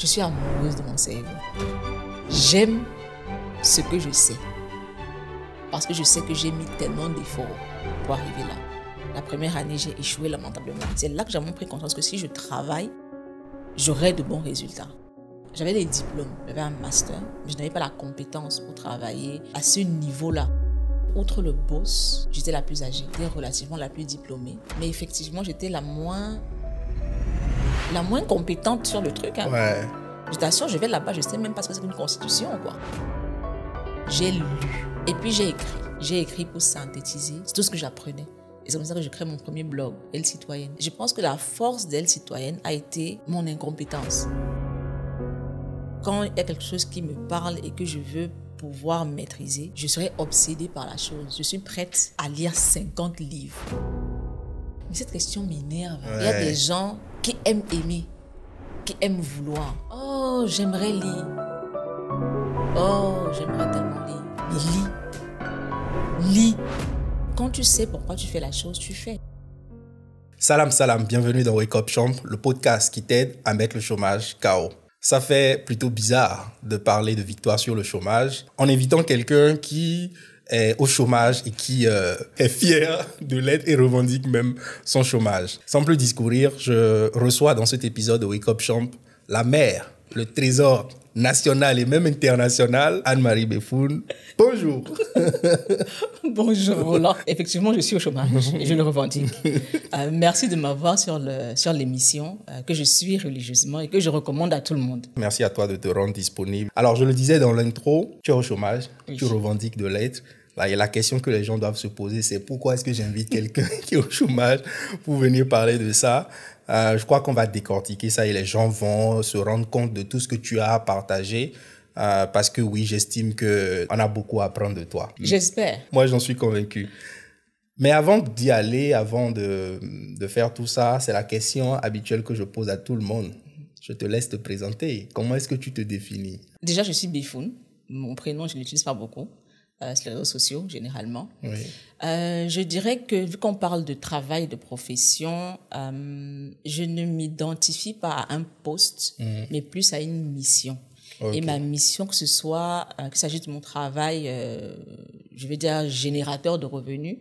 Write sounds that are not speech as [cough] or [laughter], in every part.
Je suis amoureuse de mon cerveau. J'aime ce que je sais. Parce que je sais que j'ai mis tellement d'efforts pour arriver là. La première année, j'ai échoué lamentablement. C'est là que j'ai pris conscience que si je travaille, j'aurai de bons résultats. J'avais des diplômes, j'avais un master, mais je n'avais pas la compétence pour travailler à ce niveau-là. Outre le boss, j'étais la plus âgée, relativement la plus diplômée, mais effectivement, j'étais la moins la moins compétente sur le truc. Hein. Je t'assure, je vais là-bas, je sais même pas ce que c'est qu'une constitution, quoi. J'ai lu et puis j'ai écrit. J'ai écrit pour synthétiser. C'est tout ce que j'apprenais. Et c'est comme ça que je crée mon premier blog, Elle Citoyenne. Je pense que la force d'Elle Citoyenne a été mon incompétence. Quand il y a quelque chose qui me parle et que je veux pouvoir maîtriser, je serai obsédée par la chose. Je suis prête à lire 50 livres. Mais cette question m'énerve. Il y a des gens qui aime aimer, qui aime vouloir. Oh, j'aimerais lire. Oh, j'aimerais tellement lire. Mais lis. Lis. Quand tu sais pourquoi tu fais la chose, tu fais. Salam, salam, bienvenue dans Wake Up Champ, le podcast qui t'aide à mettre le chômage KO. Ça fait plutôt bizarre de parler de victoire sur le chômage en évitant quelqu'un qui est au chômage et qui euh, est fier de l'être et revendique même son chômage. Sans plus discourir, je reçois dans cet épisode de Wake Up Champ la mère, le trésor national et même international, Anne-Marie Befoun. Bonjour. [laughs] Bonjour Roland. Effectivement, je suis au chômage et je le revendique. Euh, merci de m'avoir sur, le, sur l'émission euh, que je suis religieusement et que je recommande à tout le monde. Merci à toi de te rendre disponible. Alors, je le disais dans l'intro, tu es au chômage, tu revendiques de l'être. La, bah, la question que les gens doivent se poser, c'est pourquoi est-ce que j'invite quelqu'un [laughs] qui est au chômage pour venir parler de ça euh, Je crois qu'on va décortiquer ça et les gens vont se rendre compte de tout ce que tu as à partager. Euh, parce que oui, j'estime qu'on a beaucoup à apprendre de toi. Mm. J'espère. Moi, j'en suis convaincu. Mais avant d'y aller, avant de, de faire tout ça, c'est la question habituelle que je pose à tout le monde. Je te laisse te présenter. Comment est-ce que tu te définis Déjà, je suis Bifoun. Mon prénom, je ne l'utilise pas beaucoup sur euh, les réseaux sociaux généralement. Euh, je dirais que vu qu'on parle de travail, de profession, euh, je ne m'identifie pas à un poste, mhm. mais plus à une mission. Et ma mission, que ce soit, qu'il s'agisse de mon travail, je veux dire générateur de revenus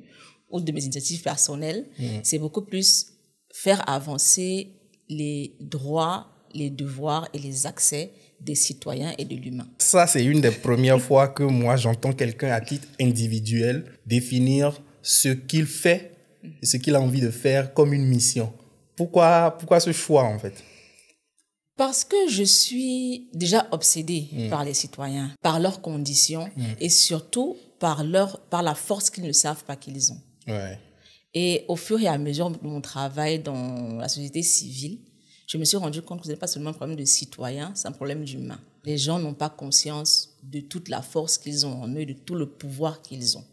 ou de mes initiatives personnelles, mhm. c'est beaucoup plus faire avancer les droits, les devoirs et les accès des citoyens et de l'humain. Ça, c'est une des premières fois que moi, j'entends quelqu'un à titre individuel définir ce qu'il fait et ce qu'il a envie de faire comme une mission. Pourquoi, pourquoi ce choix, en fait parce que je suis déjà obsédée mm. par les citoyens, par leurs conditions mm. et surtout par, leur, par la force qu'ils ne savent pas qu'ils ont. Et au fur et à mesure de mon travail dans la société civile, je me suis rendu compte que ce n'est pas seulement un problème de citoyens, c'est un problème d'humain. Les gens n'ont pas conscience de toute la force qu'ils ont en eux, de tout le pouvoir qu'ils ont.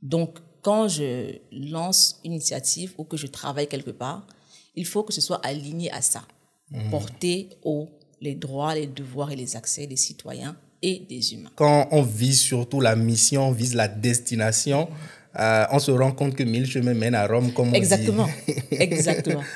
Donc, quand je lance une initiative ou que je travaille quelque part, il faut que ce soit aligné à ça, mhm. Porter porté aux les droits, les devoirs et les accès des citoyens et des humains. Quand on vise surtout la mission, on vise la destination, euh, on se rend compte que mille chemins mènent à Rome, comme on dit. Exactement.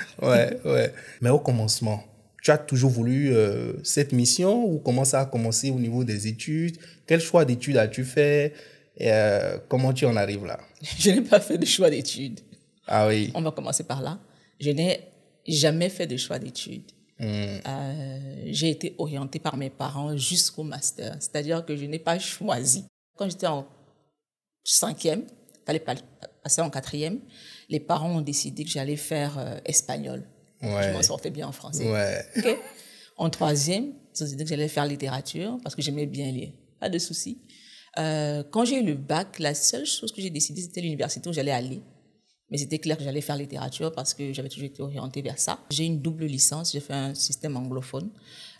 [laughs] ouais, ouais. Mais au commencement, tu as toujours voulu euh, cette mission ou comment ça a commencé au niveau des études Quel choix d'études as-tu fait et, euh, Comment tu en arrives là [laughs] Je n'ai pas fait de choix d'études. Ah oui. On va commencer par là. Je n'ai jamais fait de choix d'études. Hmm. j'ai été orientée par mes parents jusqu'au master, c'est-à-dire que je n'ai pas choisi. Quand j'étais en cinquième, pas passer en quatrième. Les parents ont décidé que j'allais faire euh, espagnol. Je m'en sortais bien en français. En troisième, ils ont décidé que j'allais faire littérature parce que j'aimais bien lire. Pas de souci. Euh, quand j'ai eu le bac, la seule chose que j'ai décidé, c'était l'université où j'allais aller. Mais c'était clair que j'allais faire littérature parce que j'avais toujours été orientée vers ça. J'ai une double licence, j'ai fait un système anglophone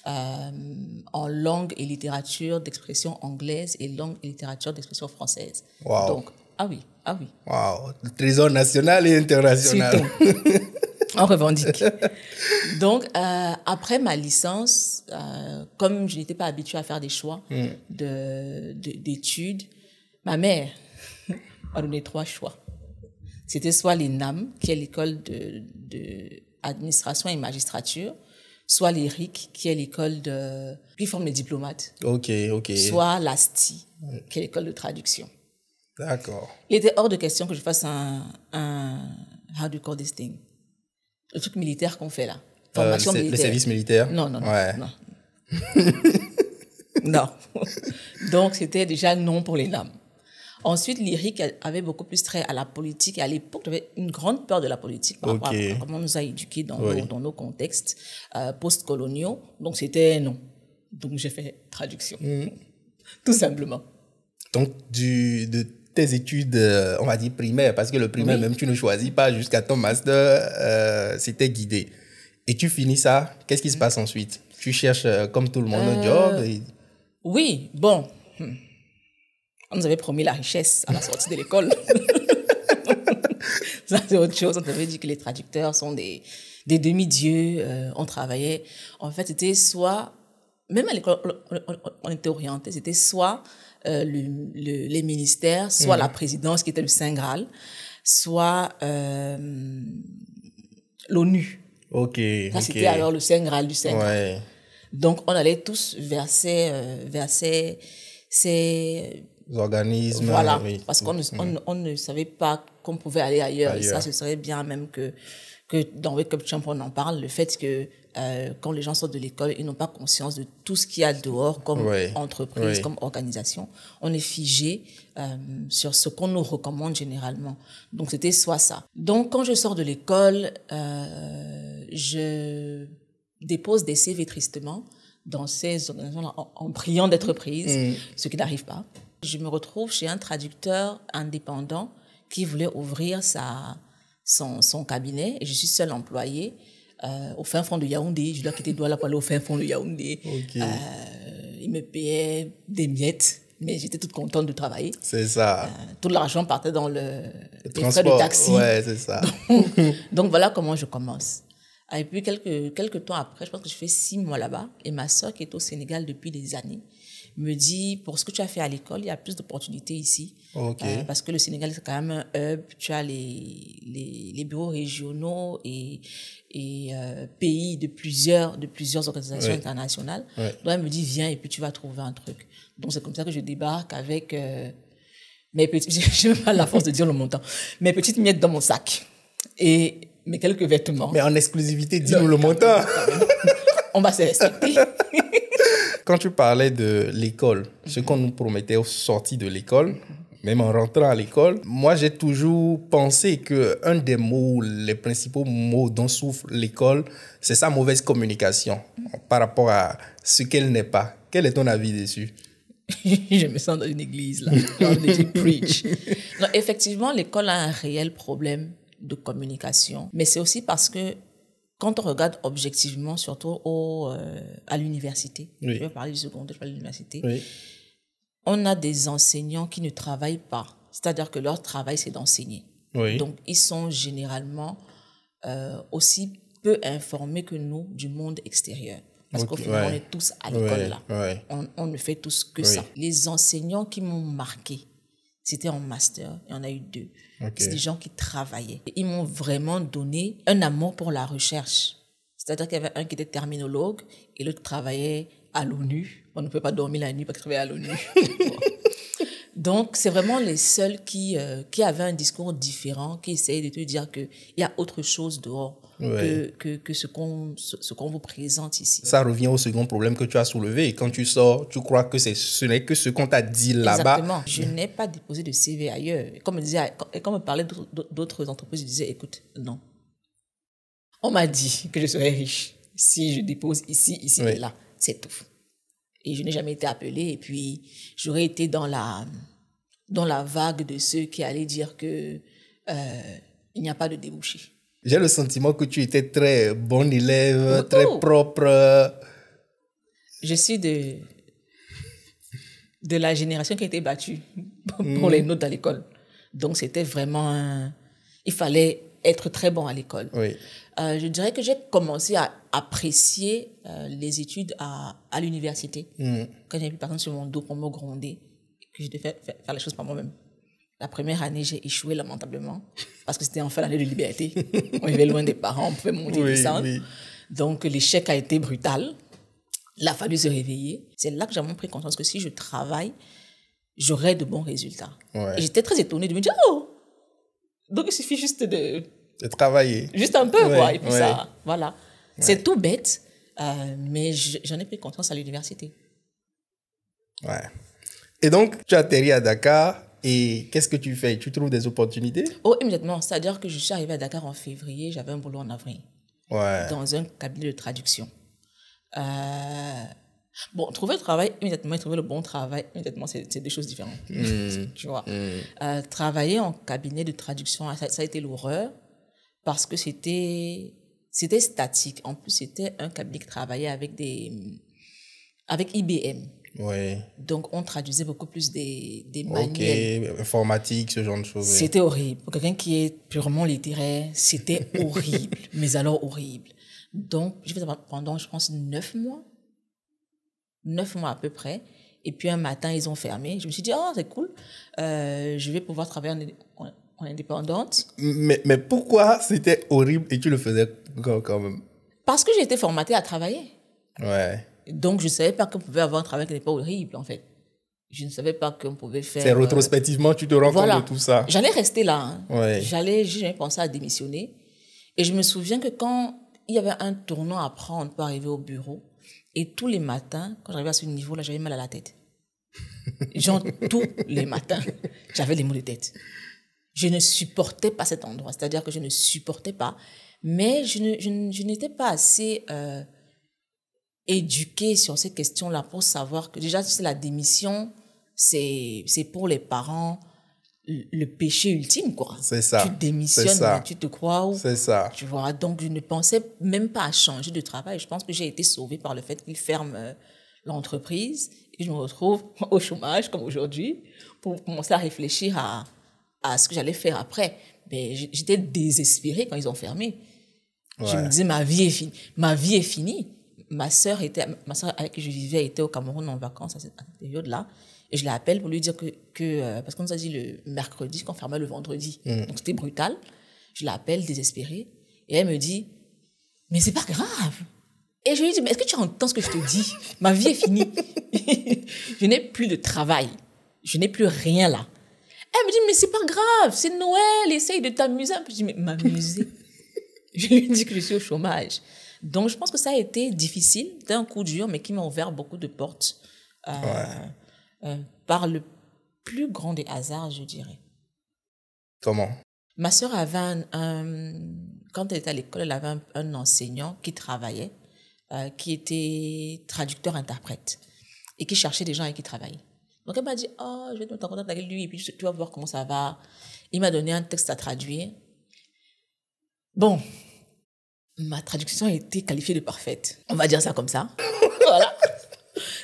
euh, en langue et littérature d'expression anglaise et langue et littérature d'expression française. Donc, ah oui, ah oui. Waouh, le trésor national et international. On revendique. Donc, euh, après ma licence, euh, comme je n'étais pas habituée à faire des choix hmm. de, d'études, ma mère [laughs] m'a donné trois choix. C'était soit l'ENAM, qui est l'école de, administration et magistrature, soit l'ERIC, qui est l'école de, qui forme les diplomates. Ok, ok. Soit l'ASTI, qui est l'école de traduction. D'accord. Il était hors de question que je fasse un, un how this thing? Le truc militaire qu'on fait là. Euh, Formation le, militaire. Le service militaire? Non, non, non. [laughs] Non. Donc, c'était déjà non pour les lames. Ensuite, Lyric avait beaucoup plus trait à la politique. Et à l'époque, j'avais une grande peur de la politique par rapport à comment on nous a éduqués dans, nos, contextes euh, post-coloniaux. Donc, c'était non. Donc, j'ai fait traduction. Hmm. Tout simplement. Donc, du, de tes études, euh, on va dire primaires, parce que le primaire, même tu ne choisis pas jusqu'à ton master, euh, c'était guidé. Et tu finis ça, qu'est-ce qui se passe ensuite Tu cherches, euh, comme tout le monde, un job Oui, bon. Hmm. On nous avait promis la richesse à la sortie de l'école. [laughs] ça, c'est autre chose. On avait dit que les traducteurs sont des, demi-dieux. on travaillait. En fait, c'était soit. Même à l'école, on, était orienté. C'était soit euh, les ministères, soit mhm. la présidence qui était le Saint Graal, soit euh, l'ONU. Ok. Ça, c'était alors le Saint Graal du Saint Graal. Donc, on allait tous vers ces, euh, ces, organismes. Voilà, parce qu'on ne, mhm. on, ne savait pas qu'on pouvait aller ailleurs. Et ça, ce serait bien même que, que dans Wake Up Champ, on en parle, le fait que euh, quand les gens sortent de l'école, ils n'ont pas conscience de tout ce qu'il y a dehors comme entreprise, comme organisation. On est figé euh, sur ce qu'on nous recommande généralement. Donc c'était soit ça. Donc quand je sors de l'école, euh, je dépose des CV tristement dans ces organisations en, priant d'être prise, mm. ce qui n'arrive pas. Je me retrouve chez un traducteur indépendant qui voulait ouvrir sa, son, son cabinet et je suis seule employée. Euh, au fin fond de Yaoundé. Je dois quitter Douala pour aller au fin fond de Yaoundé. Euh, ils me payaient des miettes, mais j'étais toute contente de travailler. C'est ça. Euh, tout l'argent partait dans le, de taxi. Ouais, c'est ça. Donc, [laughs] voilà comment je commence. Ah, et puis quelques, quelques temps après, je pense que je fais six mois là-bas, et ma soeur qui est au Sénégal depuis des années, me dit, pour ce que tu as fait à l'école, il y a plus d'opportunités ici. Euh, parce que le Sénégal, c'est quand même un hub. Tu as les, les, bureaux régionaux et, et euh, pays de plusieurs, de plusieurs organisations internationales. Donc, elle me dit, viens et puis tu vas trouver un truc. Donc, c'est comme ça que je débarque avec euh, mes petites... [laughs] Je même pas la force de dire le montant. Mes petites miettes dans mon sac. Et mes quelques vêtements. Mais en exclusivité, dis-nous le montant. [laughs] on va se [laughs] Quand tu parlais de l'école, ce qu'on nous promettait au sorties de l'école, même en rentrant à l'école, moi j'ai toujours pensé que un des mots, les principaux mots dont souffre l'école, c'est sa mauvaise communication par rapport à ce qu'elle n'est pas. Quel est ton avis dessus [laughs] Je me sens dans une église là. preach. Non, effectivement, l'école a un réel problème de communication, mais c'est aussi parce que quand on regarde objectivement, surtout au, euh, à l'université, je vais parler du secondaire, je parle de l'université, on a des enseignants qui ne travaillent pas. C'est-à-dire que leur travail, c'est d'enseigner. Donc, ils sont généralement euh, aussi peu informés que nous du monde extérieur. Parce qu'au final, on est tous à l'école là. On, on, ne fait tous que ça. Les enseignants qui m'ont marqué, c'était en master, il y en a eu deux. C'est des gens qui travaillaient. ils m'ont vraiment donné un amour pour la recherche. C'est-à-dire qu'il y avait un qui était terminologue et l'autre travaillait à l'ONU. On ne peut pas dormir la nuit parce qu'il travaillait à l'ONU. [laughs] Donc, c'est vraiment les seuls qui, euh, qui avaient un discours différent, qui essayaient de te dire qu'il y a autre chose dehors que, que, ce qu'on ce, qu'on vous présente ici. Ça revient au second problème que tu as soulevé. quand tu sors, tu crois que ce n'est que ce qu'on t'a dit là-bas. Exactement. Je n'ai pas déposé de CV ailleurs. Et comme, disait, et comme parlait d'autres entreprises, je disais, écoute, non. On m'a dit que je serais riche si je dépose ici, ici et là. C'est tout. Et je n'ai jamais été appelée. Et puis, j'aurais été dans la dans la vague de ceux qui allaient dire que euh, il n'y a pas de débouché. J'ai le sentiment que tu étais très bon élève, oh, très oh. propre. Je suis de, de la génération qui a été battue pour mm. les notes à l'école. Donc c'était vraiment... Il fallait être très bon à l'école. Euh, je dirais que j'ai commencé à apprécier euh, les études à, à l'université. Mm. Quand j'ai vu, par exemple, sur mon dos, pour me gronder que je faire, les choses par moi-même. La première année, j'ai échoué lamentablement parce que c'était en l'année de liberté. on vivait loin des parents, on pouvait monter Donc l'échec a été brutal. Il a fallu se réveiller. C'est là que j'ai vraiment pris conscience que si je travaille, j'aurai de bons résultats. J'étais très étonnée de me dire oh donc il suffit juste de, de travailler juste un peu quoi et puis ça voilà c'est tout bête euh, mais j'en ai pris conscience à l'université. Ouais. Et donc, tu atterris à Dakar et qu'est-ce que tu fais Tu trouves des opportunités Oh, immédiatement. C'est-à-dire que je suis arrivée à Dakar en février, j'avais un boulot en avril. Ouais. Dans un cabinet de traduction. Euh, bon, trouver le travail immédiatement trouver le bon travail immédiatement, c'est deux choses différentes. Hmm. [laughs] tu vois. Hmm. Euh, travailler en cabinet de traduction, ah, ça, ça a été l'horreur parce que c'était statique. En plus, c'était un cabinet qui travaillait avec, des, avec IBM. Donc, on traduisait beaucoup plus des, des manuels. Ok, informatique, ce genre de choses. C'était horrible. Pour quelqu'un qui est purement littéraire, c'était [laughs] horrible, mais alors horrible. Donc, je vais pendant, je pense, neuf mois. Neuf mois à peu près. Et puis, un matin, ils ont fermé. Je me suis dit, oh, c'est cool. Euh, je vais pouvoir travailler en, indépendante. Mais, mais pourquoi c'était horrible et tu le faisais quand même Parce que j'étais formatée à travailler. Ouais. Donc, je ne savais pas qu'on pouvait avoir un travail qui n'est pas horrible, en fait. Je ne savais pas qu'on pouvait faire. C'est euh, rétrospectivement, tu te rends compte de tout ça. J'allais rester là. Hein. J'allais, j'ai pensé à démissionner. Et je me souviens que quand il y avait un tournant à prendre pour arriver au bureau, et tous les matins, quand j'arrivais à ce niveau-là, j'avais mal à la tête. [laughs] Genre, tous les matins, j'avais des maux de tête. Je ne supportais pas cet endroit. C'est-à-dire que je ne supportais pas. Mais je, n'étais pas assez. Euh, éduqué sur ces questions-là pour savoir que déjà, c'est la démission, c'est pour les parents le péché ultime, quoi. C'est ça. Tu démissionnes, tu te crois où C'est ça. Tu vois, donc je ne pensais même pas à changer de travail. Je pense que j'ai été sauvée par le fait qu'ils ferment euh, l'entreprise et je me retrouve [laughs] au chômage, comme aujourd'hui, pour commencer à réfléchir à, à ce que j'allais faire après. Mais j'étais désespérée quand ils ont fermé. Je me disais, ma vie est finie. Ma vie est finie ma soeur était, ma sœur avec qui je vivais était au Cameroun en vacances à cette période-là. Et je l'appelle pour lui dire que, euh, parce qu'on nous a dit le mercredi, qu'on fermait le vendredi. Mm. Donc c'était brutal. Je l'appelle désespérée. Et elle me dit, mais c'est pas grave. Et je lui dis, mais est-ce que tu entends ce que je te dis Ma vie est finie. [laughs] je n'ai plus de travail. Je n'ai plus rien là. Elle me dit, mais c'est pas grave, c'est Noël, essaye de t'amuser. Je dis, mais m'amuser [laughs] Je lui dis que je suis au chômage. Donc, je pense que ça a été difficile. C'était un coup dur, mais qui m'a ouvert beaucoup de portes euh, euh, par le plus grand des hasards, je dirais. Comment Ma sœur avait un, Quand elle était à l'école, elle avait un, enseignant qui travaillait, euh, qui était traducteur-interprète et qui cherchait des gens et qui travaillait. Donc, elle m'a dit Oh, je vais te avec lui et puis tu vas voir comment ça va. Il m'a donné un texte à traduire. Bon, ma traduction a été qualifiée de parfaite. On va dire ça comme ça. [laughs] voilà.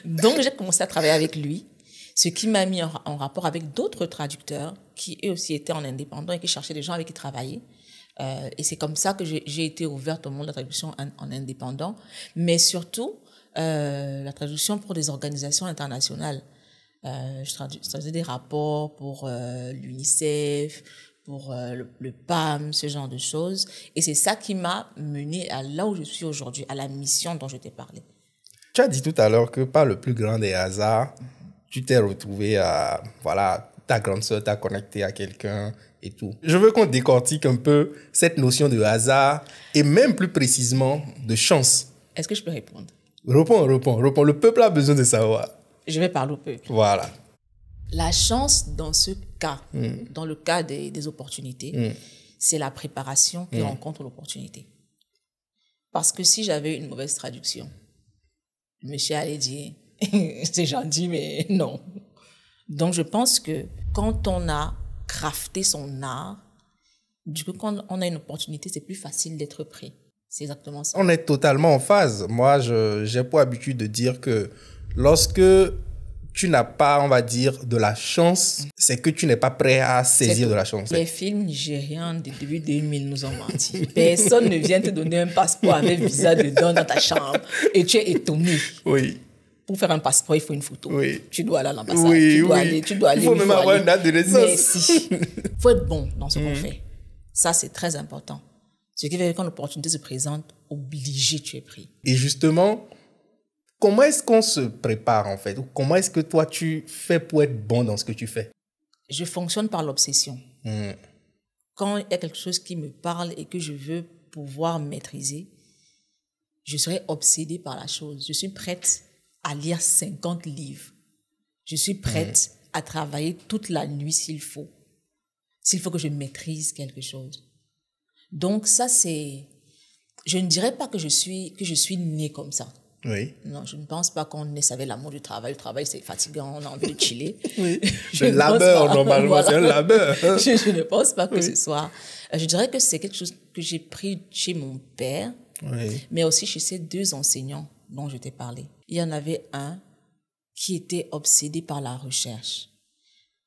Donc, j'ai commencé à travailler avec lui, ce qui m'a mis en, rapport avec d'autres traducteurs qui, eux aussi, étaient en indépendant et qui cherchaient des gens avec qui travailler. Euh, et c'est comme ça que j'ai été ouverte au monde de la traduction en, indépendant, mais surtout euh, la traduction pour des organisations internationales. Euh, je traduisais des rapports pour l'UNICEF, pour euh, le, PAM, ce genre de choses. Et c'est ça qui m'a mené à là où je suis aujourd'hui, à la mission dont je t'ai parlé. Tu as dit tout à l'heure que par le plus grand des hasards, tu t'es retrouvé à, voilà, ta grande soeur, t'a connecté à quelqu'un et tout. Je veux qu'on décortique un peu cette notion de hasard et même plus précisément de chance. Est-ce que je peux répondre Réponds, réponds, réponds. Le peuple a besoin de savoir. Je vais parler au peuple. Voilà. La chance dans ce cas, mm. dans le cas des, opportunités, mm. c'est la préparation qui mm. rencontre l'opportunité. Parce que si j'avais une mauvaise traduction, le monsieur allait dire, [laughs] c'est gentil, mais non. Donc je pense que quand on a crafté son art, du coup, quand on a une opportunité, c'est plus facile d'être pris. C'est exactement ça. On est totalement en phase. Moi, je j'ai pas habitude de dire que lorsque tu n'as pas, on va dire, de la chance, c'est que tu n'es pas prêt à saisir de la chance. Les films nigériens de début 2000 nous ont menti. Personne ne vient te donner un passeport avec visa dedans dans ta chambre et tu es étonné. Oui pour faire un passeport, il faut une photo. Oui. Tu dois aller à l'ambassade. Oui, tu dois oui. aller, tu dois aller. Il faut même avoir une date de naissance. Mais Il [laughs] faut être bon dans ce qu'on mm. fait. Ça, c'est très important. Ce qui fait dire quand l'opportunité se présente, obligé, tu es pris. Et justement, Comment est-ce qu'on se prépare en fait Comment est-ce que toi tu fais pour être bon dans ce que tu fais Je fonctionne par l'obsession. Hmm. Quand il y a quelque chose qui me parle et que je veux pouvoir maîtriser, je serai obsédée par la chose. Je suis prête à lire 50 livres. Je suis prête hmm. à travailler toute la nuit s'il faut. S'il faut que je maîtrise quelque chose. Donc ça c'est je ne dirais pas que je suis que je suis née comme ça. Oui. Non, je ne pense pas qu'on ne savait l'amour du travail. Le travail, c'est fatigant, on a envie de [laughs] chiller. oui. Le labeur, normalement, c'est un labeur. [laughs] Je, ne pense pas que ce soit. Euh, je dirais que c'est quelque chose que j'ai pris chez mon père, mais aussi chez ces deux enseignants dont je t'ai parlé. Il y en avait un qui était obsédé par la recherche.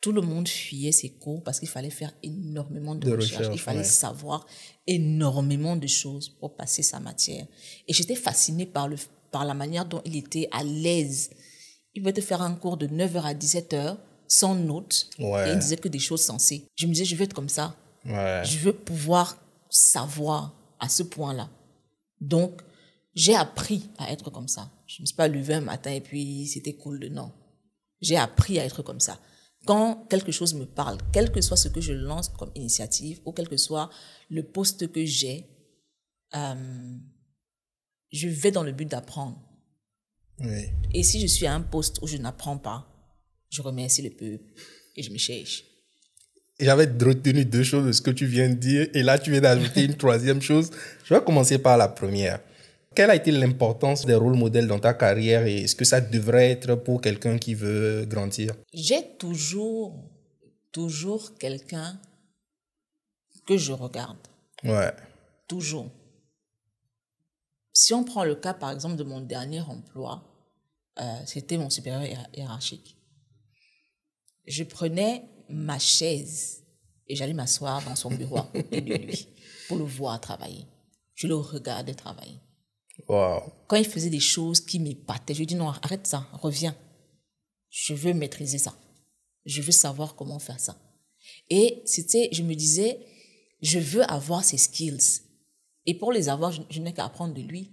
Tout le monde fuyait ses cours parce qu'il fallait faire énormément de, Recherche, Il fallait savoir énormément de choses pour passer sa matière. Et j'étais fascinée par le par la manière dont il était à l'aise. Il va te faire un cours de 9h à 17h sans notes. Ouais. Et il disait que des choses sensées. Je me disais, je veux être comme ça. Je veux pouvoir savoir à ce point-là. Donc, j'ai appris à être comme ça. Je ne me suis pas levée un matin et puis c'était cool. De... Non. J'ai appris à être comme ça. Quand quelque chose me parle, quel que soit ce que je lance comme initiative ou quel que soit le poste que j'ai, euh, je vais dans le but d'apprendre. Et si je suis à un poste où je n'apprends pas, je remercie le peuple et je me cherche. J'avais retenu deux choses de ce que tu viens de dire et là tu viens d'ajouter une troisième chose. Je vais commencer par la première. Quelle a été l'importance des rôles modèles dans ta carrière et est-ce que ça devrait être pour quelqu'un qui veut grandir J'ai toujours, toujours quelqu'un que je regarde. Ouais. Toujours si on prend le cas, par exemple, de mon dernier emploi, euh, c'était mon supérieur hiérarchique. Je prenais ma chaise et j'allais m'asseoir dans son bureau [laughs] de lui pour le voir travailler. Je le regardais travailler. Quand il faisait des choses qui m'épattaient, je lui dis non, arrête ça, reviens. Je veux maîtriser ça. Je veux savoir comment faire ça. Et c'était, je me disais, je veux avoir ces skills. Et pour les avoir, je n'ai qu'à apprendre de lui.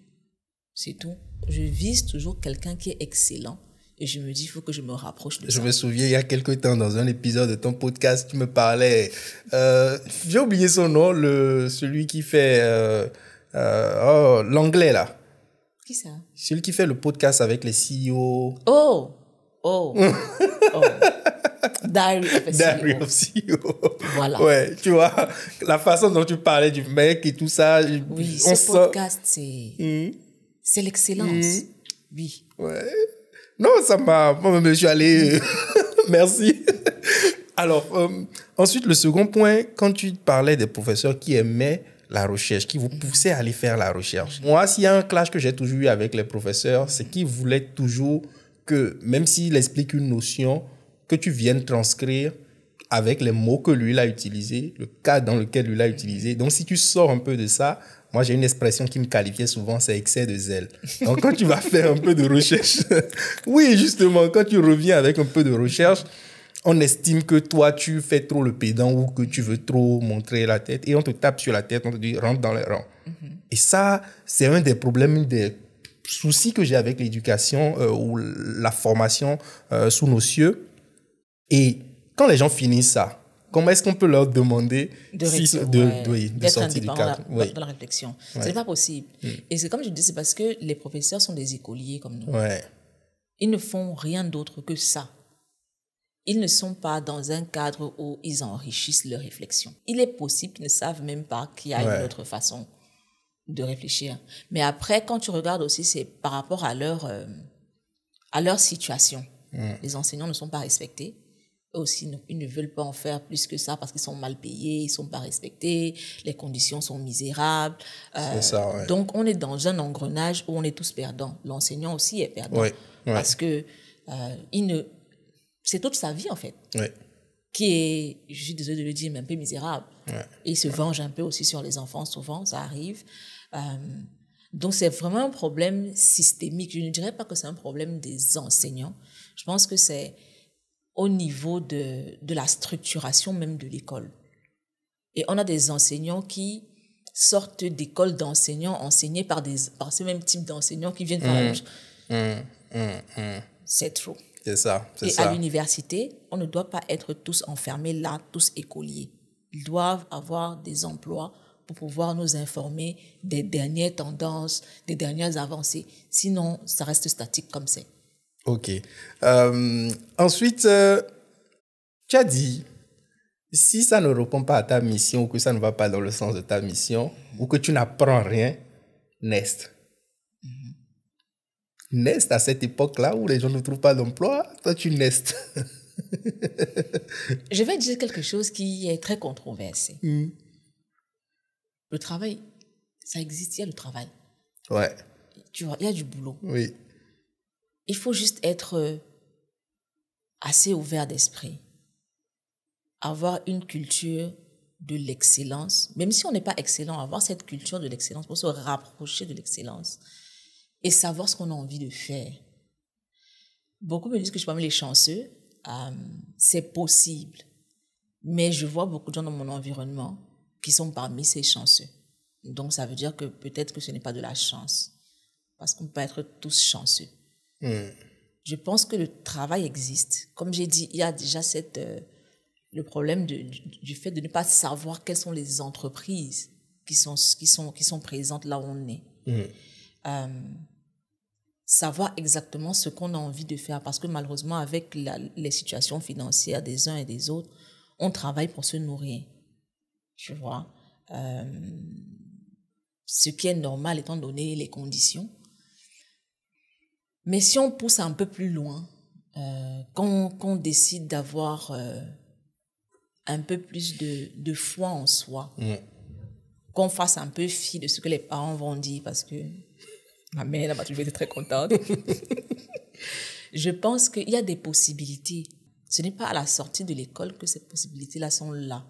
C'est tout. Je vise toujours quelqu'un qui est excellent. Et je me dis, il faut que je me rapproche de je ça. Je me souviens, il y a quelque temps, dans un épisode de ton podcast, tu me parlais. Euh, j'ai oublié son nom, le, celui qui fait. Euh, euh, oh, l'anglais, là. Qui ça Celui qui fait le podcast avec les CEO. Oh oh! [laughs] oh, Diary of a CEO. Diary of CEO. Voilà. Ouais, tu vois, la façon dont tu parlais du mec et tout ça. Oui, ce podcast, c'est. Hmm? C'est l'excellence. Hmm. Oui. Ouais. Non, ça m'a. moi je suis allé. [laughs] Merci. Alors, euh, ensuite, le second point, quand tu parlais des professeurs qui aimaient la recherche, qui vous poussaient à aller faire la recherche. Moi, s'il y a un clash que j'ai toujours eu avec les professeurs, c'est qu'ils voulaient toujours que, même s'il explique une notion, que tu viennes transcrire avec les mots que lui l'a utilisé, le cas dans lequel lui l'a utilisé. Donc, si tu sors un peu de ça, moi, j'ai une expression qui me qualifiait souvent, c'est excès de zèle. Donc, quand tu vas faire un peu de recherche, [laughs] oui, justement, quand tu reviens avec un peu de recherche, on estime que toi, tu fais trop le pédant ou que tu veux trop montrer la tête et on te tape sur la tête, on te dit rentre dans les rangs. Mm-hmm. Et ça, c'est un des problèmes, des soucis que j'ai avec l'éducation euh, ou la formation euh, sous nos cieux. Et quand les gens finissent ça, Comment est-ce qu'on peut leur demander de, sortir du cadre dans la, la réflexion C'est pas possible. Mm. Et c'est comme je dis, c'est parce que les professeurs sont des écoliers comme nous. Ils ne font rien d'autre que ça. Ils ne sont pas dans un cadre où ils enrichissent leur réflexion. Il est possible qu'ils ne savent même pas qu'il y a une autre façon de réfléchir. Mais après, quand tu regardes aussi, c'est par rapport à leur, euh, à leur situation. Mm. Les enseignants ne sont pas respectés aussi ils ne veulent pas en faire plus que ça parce qu'ils sont mal payés, ils sont pas respectés, les conditions sont misérables. Euh, donc on est dans un engrenage où on est tous perdants. L'enseignant aussi est perdant parce que euh, il ne, c'est toute sa vie en fait qui est, je suis désolée de le dire, mais un peu misérable. Et il se venge un peu aussi sur les enfants souvent, ça arrive. Euh, donc c'est vraiment un problème systémique. Je ne dirais pas que c'est un problème des enseignants. Je pense que c'est au niveau de, de la structuration même de l'école. Et on a des enseignants qui sortent d'écoles d'enseignants enseignés par, des, par ce même type d'enseignants qui viennent par mmh. Mmh. Mmh. mmh, C'est trop. C'est ça. Et à l'université, on ne doit pas être tous enfermés là, tous écoliers. Ils doivent avoir des emplois pour pouvoir nous informer des dernières tendances, des dernières avancées. Sinon, ça reste statique comme ça. Ok. Euh, ensuite, tu euh, as dit, si ça ne répond pas à ta mission ou que ça ne va pas dans le sens de ta mission ou que tu n'apprends rien, Nest. Mm-hmm. Nest à cette époque-là où les gens ne trouvent pas d'emploi, toi tu Nest. [laughs] Je vais dire quelque chose qui est très controversé. Mm. Le travail, ça existe, il y a le travail. Ouais. Tu vois, il y a du boulot. Oui. Il faut juste être euh, assez ouvert d'esprit, avoir une culture de l'excellence, même si on n'est pas excellent, avoir cette culture de l'excellence pour se rapprocher de l'excellence et savoir ce qu'on a envie de faire. Beaucoup me disent que je suis parmi les chanceux. Hum, c'est possible. Mais je vois beaucoup de gens dans mon environnement qui sont parmi ces chanceux. Donc ça veut dire que peut-être que ce n'est pas de la chance. Parce qu'on peut être tous chanceux. Je pense que le travail existe. Comme j'ai dit, il y a déjà cette, euh, le problème du, du, fait de ne pas savoir quelles sont les entreprises qui sont, qui sont, qui sont présentes là où on est. Mm. Euh, savoir exactement ce qu'on a envie de faire parce que malheureusement, avec les situations financières des uns et des autres, on travaille pour se nourrir. Tu vois euh, Ce qui est normal étant donné les conditions. Mais si on pousse un peu plus loin, euh, qu'on décide d'avoir euh, un peu plus de, foi en soi, qu'on fasse un peu fi de ce que les parents vont dire, parce que ma mère elle vas toujours être très contente. [laughs] Je pense qu'il y a des possibilités. Ce n'est pas à la sortie de l'école que ces possibilités-là sont là.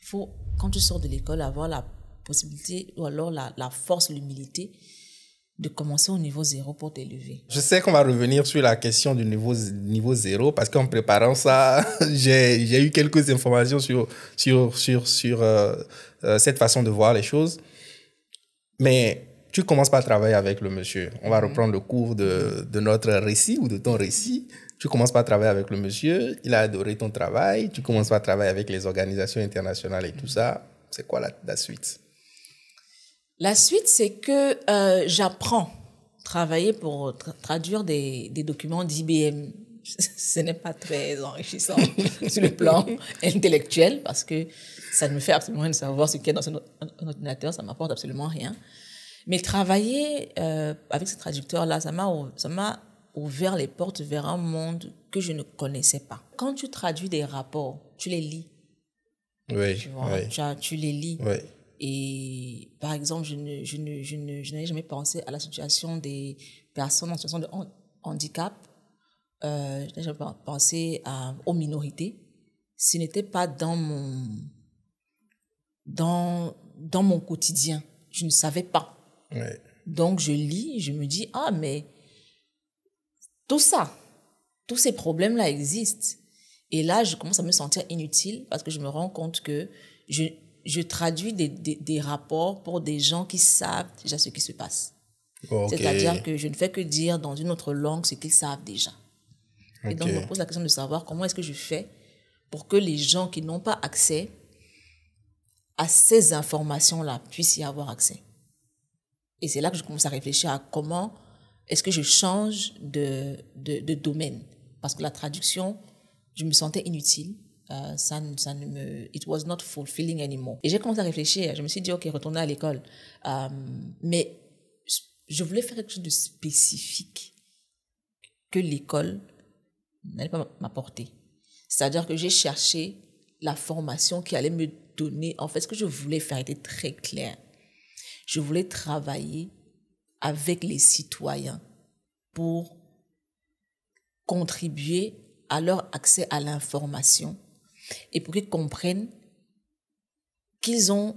Il faut, quand tu sors de l'école, avoir la possibilité ou alors la, la force, l'humilité de commencer au niveau zéro pour t'élever Je sais qu'on va revenir sur la question du niveau, niveau zéro parce qu'en préparant ça, [laughs] j'ai eu quelques informations sur, sur, sur, euh, euh, cette façon de voir les choses. Mais tu commences pas à travailler avec le monsieur. On va mhm. reprendre le cours de, notre récit ou de ton récit. Tu commences pas à travailler avec le monsieur. Il a adoré ton travail. Tu commences pas à travailler avec les organisations internationales et tout ça. C'est quoi la suite la suite, c'est que j'apprends euh, j'apprends travailler pour traduire des, documents d'IBM. [laughs] Ce n'est pas très enrichissant [laughs] sur le plan intellectuel parce que ça ne me fait absolument rien de savoir ce qu'il y a dans un, ordinateur, ça m'apporte absolument rien. Mais travailler euh, avec ce traducteur-là, ça m'a ouvert les portes vers un monde que je ne connaissais pas. Quand tu traduis des rapports, tu les lis. Oui. Tu, vois, tu, tu les lis. Oui. Et par exemple, je n'ai je je jamais pensé à la situation des personnes en situation de handicap. Euh, je n'ai jamais pensé aux minorités. Ce n'était pas dans mon, dans, dans mon quotidien. Je ne savais pas. Donc je lis, je me dis, ah mais tout ça, tous ces problèmes-là existent. Et là, je commence à me sentir inutile parce que je me rends compte que je, je traduis des, rapports pour des gens qui savent déjà ce qui se passe. C'est-à-dire que je ne fais que dire dans une autre langue ce qu'ils savent déjà. Et donc, je me pose la question de savoir comment est-ce que je fais pour que les gens qui n'ont pas accès à ces informations-là puissent y avoir accès. Et c'est là que je commence à réfléchir à comment est-ce que je change de domaine. Parce que la traduction, je me sentais inutile euh, ça, ne me, it was not fulfilling anymore. Et j'ai commencé à réfléchir. Je me suis dit, OK, retourner à l'école. Euh, mais je voulais faire quelque chose de spécifique que l'école n'allait pas m'apporter. C'est-à-dire que j'ai cherché la formation qui allait me donner. En fait, ce que je voulais faire était très clair. Je voulais travailler avec les citoyens pour contribuer à leur accès à l'information et pour qu'ils comprennent qu'ils ont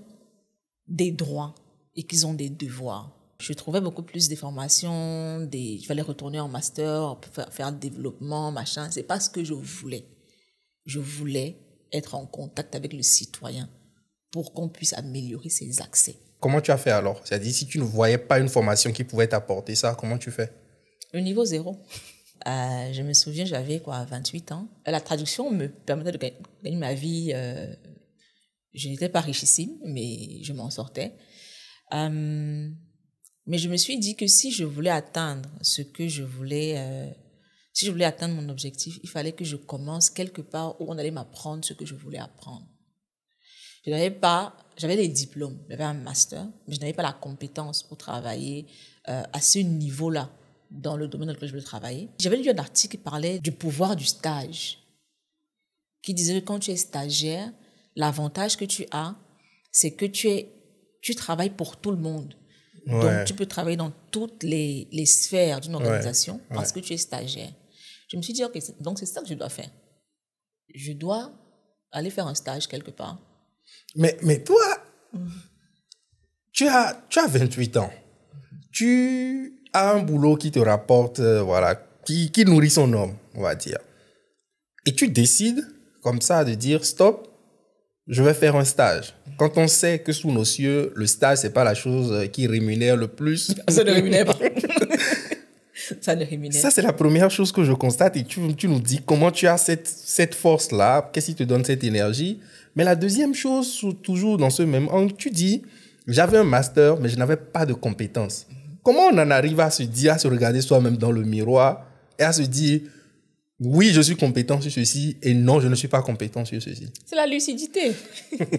des droits et qu'ils ont des devoirs. Je trouvais beaucoup plus des formations, des... il fallait retourner en master, faire, développement, machin. C'est pas ce que je voulais. Je voulais être en contact avec le citoyen pour qu'on puisse améliorer ses accès. Comment tu as fait alors C'est-à-dire, si tu ne voyais pas une formation qui pouvait t'apporter ça, comment tu fais Le niveau zéro. Euh, je me souviens, j'avais quoi, 28 ans. La traduction me permettait de gagner ma vie. Euh, je n'étais pas richissime, mais je m'en sortais. Euh, mais je me suis dit que si je voulais atteindre ce que je voulais, si je voulais atteindre mon objectif, il fallait que je commence quelque part où on allait m'apprendre ce que je voulais apprendre. Je n'avais pas, j'avais des diplômes, j'avais un master, mais je n'avais pas la compétence pour travailler à ce niveau-là dans le domaine dans lequel je veux travailler. J'avais lu un article qui parlait du pouvoir du stage, qui disait que quand tu es stagiaire, l'avantage que tu as, c'est que tu, es, tu travailles pour tout le monde. Donc, tu peux travailler dans toutes les, les sphères d'une organisation parce que tu es stagiaire. Je me suis dit, OK, donc c'est ça que je dois faire. Je dois aller faire un stage quelque part. Mais, mais toi, mm. tu, as, tu as 28 ans. Tu a un boulot qui te rapporte, euh, voilà, qui, qui nourrit son homme, on va dire. Et tu décides comme ça de dire stop, je vais faire un stage. Quand on sait que sous nos cieux, le stage, c'est pas la chose euh, qui rémunère le plus. [laughs] Ça ne rémunère pas. [laughs] Ça ne rémunère. Ça, c'est la première chose que je constate. Et tu, tu nous dis comment tu as cette, cette force-là, qu'est-ce qui te donne cette énergie. Mais la deuxième chose, toujours dans ce même angle, tu dis, j'avais un master, mais je n'avais pas de compétences comment on en arrive à se dire, à se regarder soi-même dans le miroir et à se dire, oui, je suis compétent sur ceci et non, je ne suis pas compétent sur ceci. C'est la lucidité.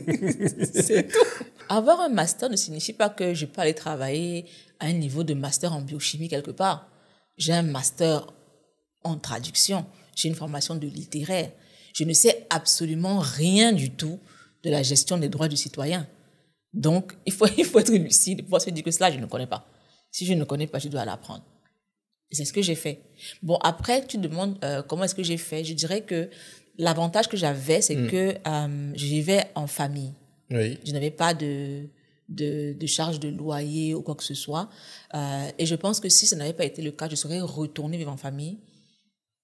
[laughs] c'est tout. Avoir un master ne signifie pas que je peux aller travailler à un niveau de master en biochimie quelque part. J'ai un master en traduction. J'ai une formation de littéraire. Je ne sais absolument rien du tout de la gestion des droits du citoyen. Donc, il faut, [laughs] il faut être lucide pour se dire que cela, je ne connais pas. Si je ne connais pas, je dois l'apprendre. C'est ce que j'ai fait. Bon, après, tu demandes euh, comment est-ce que j'ai fait. Je dirais que l'avantage que j'avais, c'est mm. que euh, je vivais en famille. Oui. Je n'avais pas de, de, de, charge de loyer ou quoi que ce soit. Euh, et je pense que si ça n'avait pas été le cas, je serais retournée vivre en famille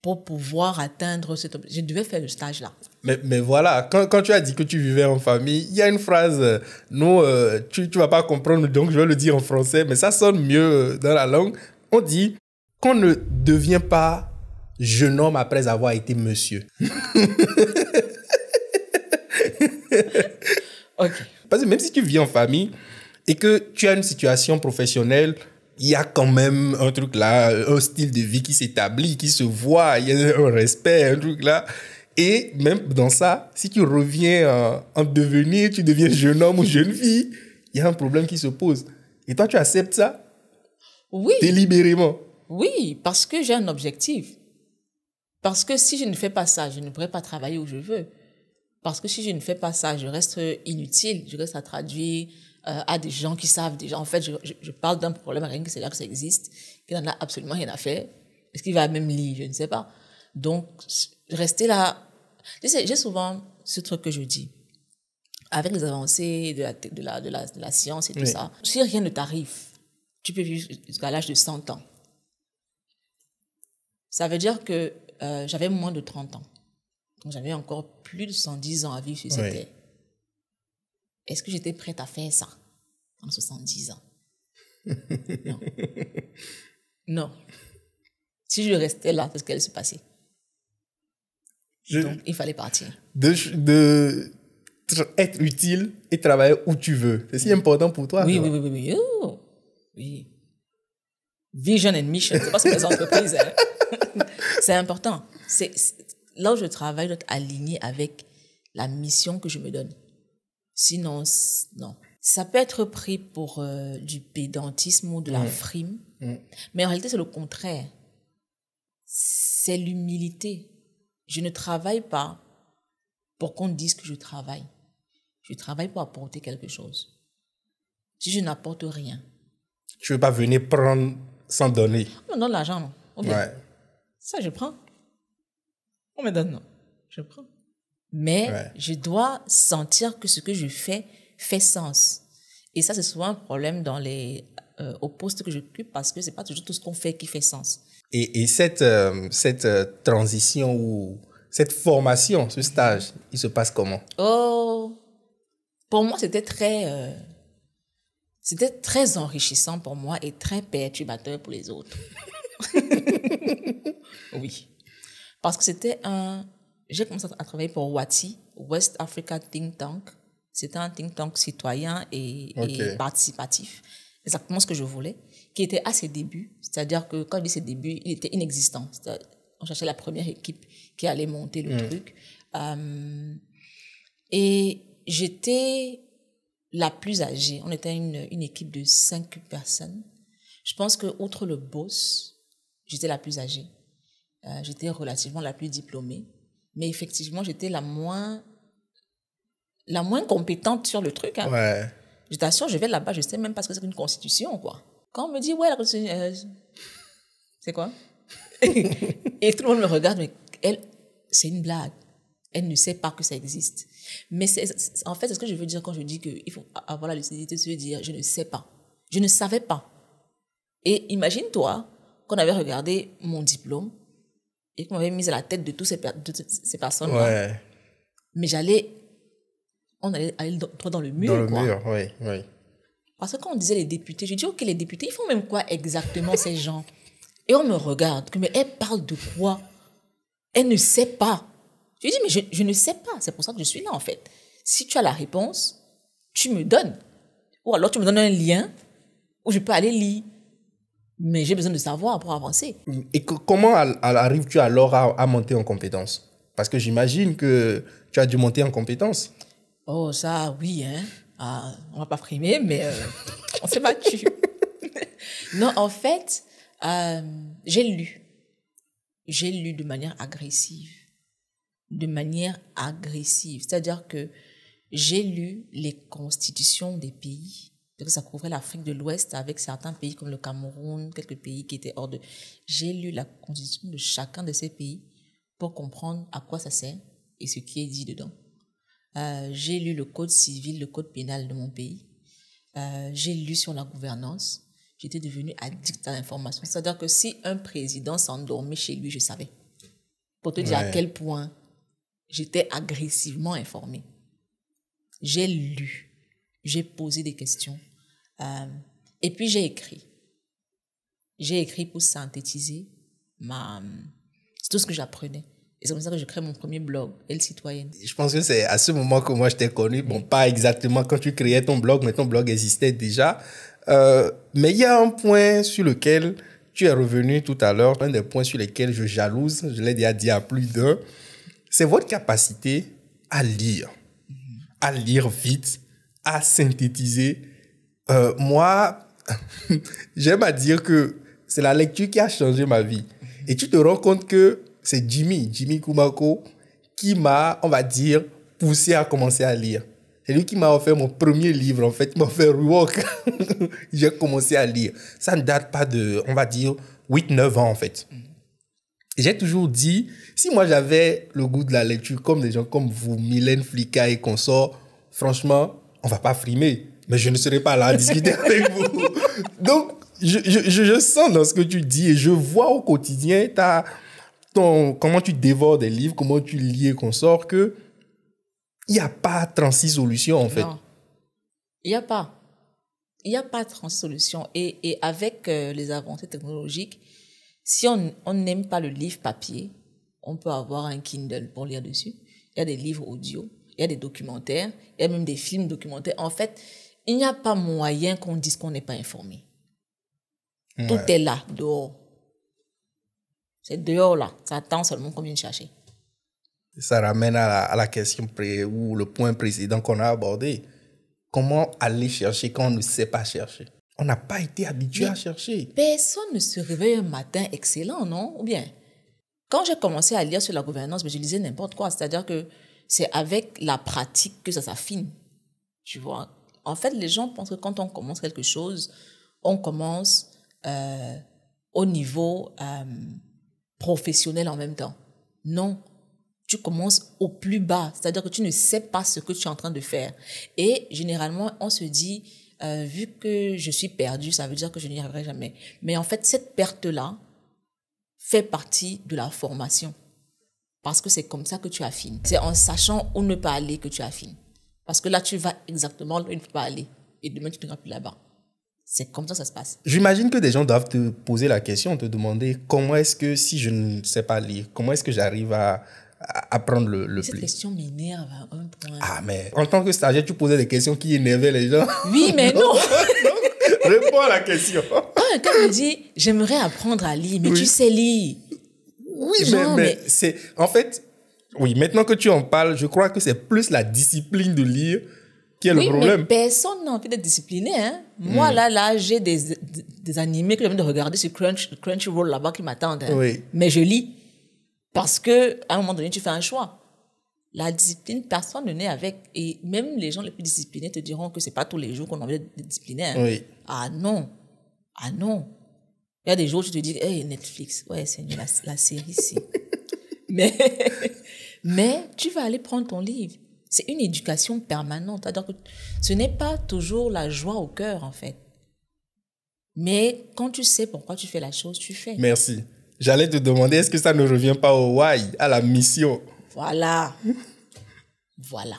pour pouvoir atteindre cet objectif. Je devais faire le stage-là. Mais, mais, voilà, quand, tu as dit que tu vivais en famille, il y a une phrase, euh, non, euh, tu ne vas pas comprendre, donc je vais le dire en français, mais ça sonne mieux euh, dans la langue. On dit qu'on ne devient pas jeune homme après avoir été monsieur. [laughs] ok. Parce que même si tu vis en famille et que tu as une situation professionnelle il y a quand même un truc là, un style de vie qui s'établit, qui se voit, il y a un respect, un truc là. Et même dans ça, si tu reviens euh, en, devenir, tu deviens jeune homme ou jeune fille, il y a un problème qui se pose. Et toi, tu acceptes ça Oui. Délibérément. Oui, parce que j'ai un objectif. Parce que si je ne fais pas ça, je ne pourrai pas travailler où je veux. Parce que si je ne fais pas ça, je reste inutile, je reste à traduire, euh, à des gens qui savent déjà. En fait, je, parle d'un problème rien que c'est là que ça existe, qui n'en a absolument rien à faire. Est-ce qu'il va même lire Je ne sais pas. Donc, rester là. J'ai souvent ce truc que je dis. Avec les avancées de la, de la, science et tout ça, si rien ne t'arrive, tu peux vivre jusqu'à l'âge de 100 ans. Ça veut dire que euh, j'avais moins de 30 ans. Donc j'avais encore plus de 110 ans à vivre si c'était est-ce que j'étais prête à faire ça en 70 ans Non. non. Si je restais là, c'est ce qu'elle se passait? Donc, il fallait partir. De, être utile et travailler où tu veux. C'est si important pour toi. Oui, oui, oui, oui, oh! oui. Vision and mission, c'est pas ce que les entreprises. Hein. [laughs] c'est important. C'est, là où je travaille, je dois être aligné avec la mission que je me donne. Sinon, non. Ça peut être pris pour euh, du pédantisme ou de la mm. frime, mm. mais en réalité, c'est le contraire. C'est l'humilité. Je ne travaille pas pour qu'on dise que je travaille. Je travaille pour apporter quelque chose. Si je n'apporte rien. Tu ne veux pas venir prendre sans donner. On me l'argent, non. Ça, je prends. On me donne, non. Je prends mais je dois sentir que ce que je fais fait sens. Et ça, c'est souvent un problème dans les, euh, au poste que j'occupe parce que c'est pas toujours tout ce qu'on fait qui fait sens. Et, et cette, euh, cette euh, transition ou cette formation, ce stage, il se passe comment Oh, pour moi, c'était très, c'était très enrichissant pour moi et très perturbateur pour les autres. [laughs] oui, parce que c'était un j'ai commencé à travailler pour WATI, West Africa Think Tank. C'était un think tank citoyen et, participatif. Exactement ce que je voulais, qui était à ses débuts. C'est-à-dire que quand je dis ses débuts, il était inexistant. On cherchait la première équipe qui allait monter le hmm. truc. Euh, et j'étais la plus âgée. On était une, équipe de cinq personnes. Je pense que, outre le boss, j'étais la plus âgée. Euh, j'étais relativement la plus diplômée. Mais effectivement, j'étais la moins, la moins compétente sur le truc. Hein. Je t'assure, je vais là-bas, je sais même pas ce que c'est qu'une constitution, quoi. Quand on me dit, ouais, la constitution, euh, c'est quoi [laughs] Et tout le monde me regarde, mais elle, c'est une blague. Elle ne sait pas que ça existe. Mais en fait, c'est ce que je veux dire quand je dis qu'il faut avoir la lucidité de se dire, je ne sais pas. Je ne savais pas. Et imagine-toi qu'on avait regardé mon diplôme et qu'on m'avait mise à la tête de, tous ces toutes ces personnes. -là. Mais j'allais. On allait aller droit dans le mur. Dans le mur, oui, oui. Parce que quand on disait les députés, je dis ok, les députés, ils font même quoi exactement ces [laughs] gens Et on me regarde, mais elle parle de quoi Elle ne sait pas. Je dis mais je, je ne sais pas, c'est pour ça que je suis là en fait. Si tu as la réponse, tu me donnes. Ou alors tu me donnes un lien où je peux aller lire mais j'ai besoin de savoir pour avancer. Et comment arrives-tu alors à, monter en compétence Parce que j'imagine que tu as dû monter en compétence. Oh, ça, oui. Hein. Ah, on va pas frimer, mais euh, [laughs] on s'est battu. [laughs] non, en fait, euh, j'ai lu. J'ai lu de manière agressive. De manière agressive. C'est-à-dire que j'ai lu les constitutions des pays ça couvrait l'Afrique de l'Ouest avec certains pays comme le Cameroun, quelques pays qui étaient hors de... J'ai lu la constitution de chacun de ces pays pour comprendre à quoi ça sert et ce qui est dit dedans. Euh, j'ai lu le code civil, le code pénal de mon pays. Euh, j'ai lu sur la gouvernance. J'étais devenue addict à l'information. C'est-à-dire que si un président s'endormait chez lui, je savais. Pour te dire à quel point j'étais agressivement informée. J'ai lu, j'ai posé des questions, euh, et puis j'ai écrit. J'ai écrit pour synthétiser ma... C'est tout ce que j'apprenais. Et c'est comme ça que je crée mon premier blog, Elle Citoyenne. Je pense que c'est à ce moment que moi je t'ai connu. Bon, pas exactement quand tu créais ton blog, mais ton blog existait déjà. Euh, mais il y a un point sur lequel tu es revenu tout à l'heure, un des points sur lesquels je jalouse, je l'ai déjà dit à plus d'un, c'est votre capacité à lire, mhm. à lire vite, à synthétiser euh, moi, [laughs] j'aime à dire que c'est la lecture qui a changé ma vie. Et tu te rends compte que c'est Jimmy, Jimmy Kumako, qui m'a, on va dire, poussé à commencer à lire. C'est lui qui m'a offert mon premier livre, en fait. Il m'a offert Rework. [laughs] J'ai commencé à lire. Ça ne date pas de, on va dire, 8-9 ans, en fait. J'ai toujours dit, si moi j'avais le goût de la lecture comme des gens comme vous, Mylène Flicka et consorts, franchement, on va pas frimer mais je ne serai pas là à discuter [laughs] avec vous. Donc, je, je, je, sens dans ce que tu dis et je vois au quotidien ta, ton, comment tu dévores des livres, comment tu lis et qu'on sort, que il n'y a pas 36 solutions en fait. il n'y a pas. Il n'y a pas 36 solutions. Et, et avec euh, les avancées technologiques, si on n'aime pas le livre papier, on peut avoir un Kindle pour lire dessus. Il y a des livres audio, il y a des documentaires, il y a même des films documentaires. En fait, il n'y a pas moyen qu'on dise qu'on n'est pas informé. Tout est là, dehors. C'est dehors là. Ça attend seulement qu'on vienne chercher. Ça ramène à la, question ou le point précédent qu'on a abordé. Comment aller chercher quand on ne sait pas chercher On n'a pas été habitué à chercher. Personne ne se réveille un matin excellent, non Ou bien Quand j'ai commencé à lire sur la gouvernance, je lisais n'importe quoi. C'est-à-dire que c'est avec la pratique que ça s'affine. Tu vois en fait, les gens pensent que quand on commence quelque chose, on commence euh, au niveau euh, professionnel en même temps. Non, tu commences au plus bas, c'est-à-dire que tu ne sais pas ce que tu es en train de faire. Et généralement, on se dit, euh, vu que je suis perdu, ça veut dire que je n'y arriverai jamais. Mais en fait, cette perte-là fait partie de la formation. Parce que c'est comme ça que tu affines. C'est en sachant où ne pas aller que tu affines. Parce que là, tu vas exactement où il ne faut pas aller. Et demain, tu ne seras plus là-bas. C'est comme ça que ça se passe. J'imagine que des gens doivent te poser la question, te demander comment est-ce que, si je ne sais pas lire, comment est-ce que j'arrive à, apprendre le, plus Cette question m'énerve un point. Ah, mais en tant que stagiaire, tu posais des questions qui énervaient les gens. Oui, mais non. [laughs] Réponds à la question. Ah, quand quelqu'un me dit, j'aimerais apprendre à lire, mais tu sais lire. Oui, mais, mais... c'est en fait, oui, maintenant que tu en parles, je crois que c'est plus la discipline de lire qui est le problème. Mais personne n'a envie d'être discipliné. Hein? Moi, hmm. là, là j'ai des, des, animés que j'ai envie de regarder sur Crunch, Crunchyroll là-bas qui m'attendent. Hein. Mais je lis. Parce que à un moment donné, tu fais un choix. La discipline, personne ne naît avec. Et même les gens les plus disciplinés te diront que c'est pas tous les jours qu'on a envie d'être discipliné. Hein. Ah non. Ah non. Il y a des jours où tu te dis, hey, Netflix, ouais, c'est la, série, c'est. [laughs] mais mais tu vas aller prendre ton livre. C'est une éducation permanente. ce n'est pas toujours la joie au cœur, en fait. Mais quand tu sais pourquoi tu fais la chose, tu fais. Merci. J'allais te demander, est-ce que ça ne revient pas au why, à la mission Voilà. voilà.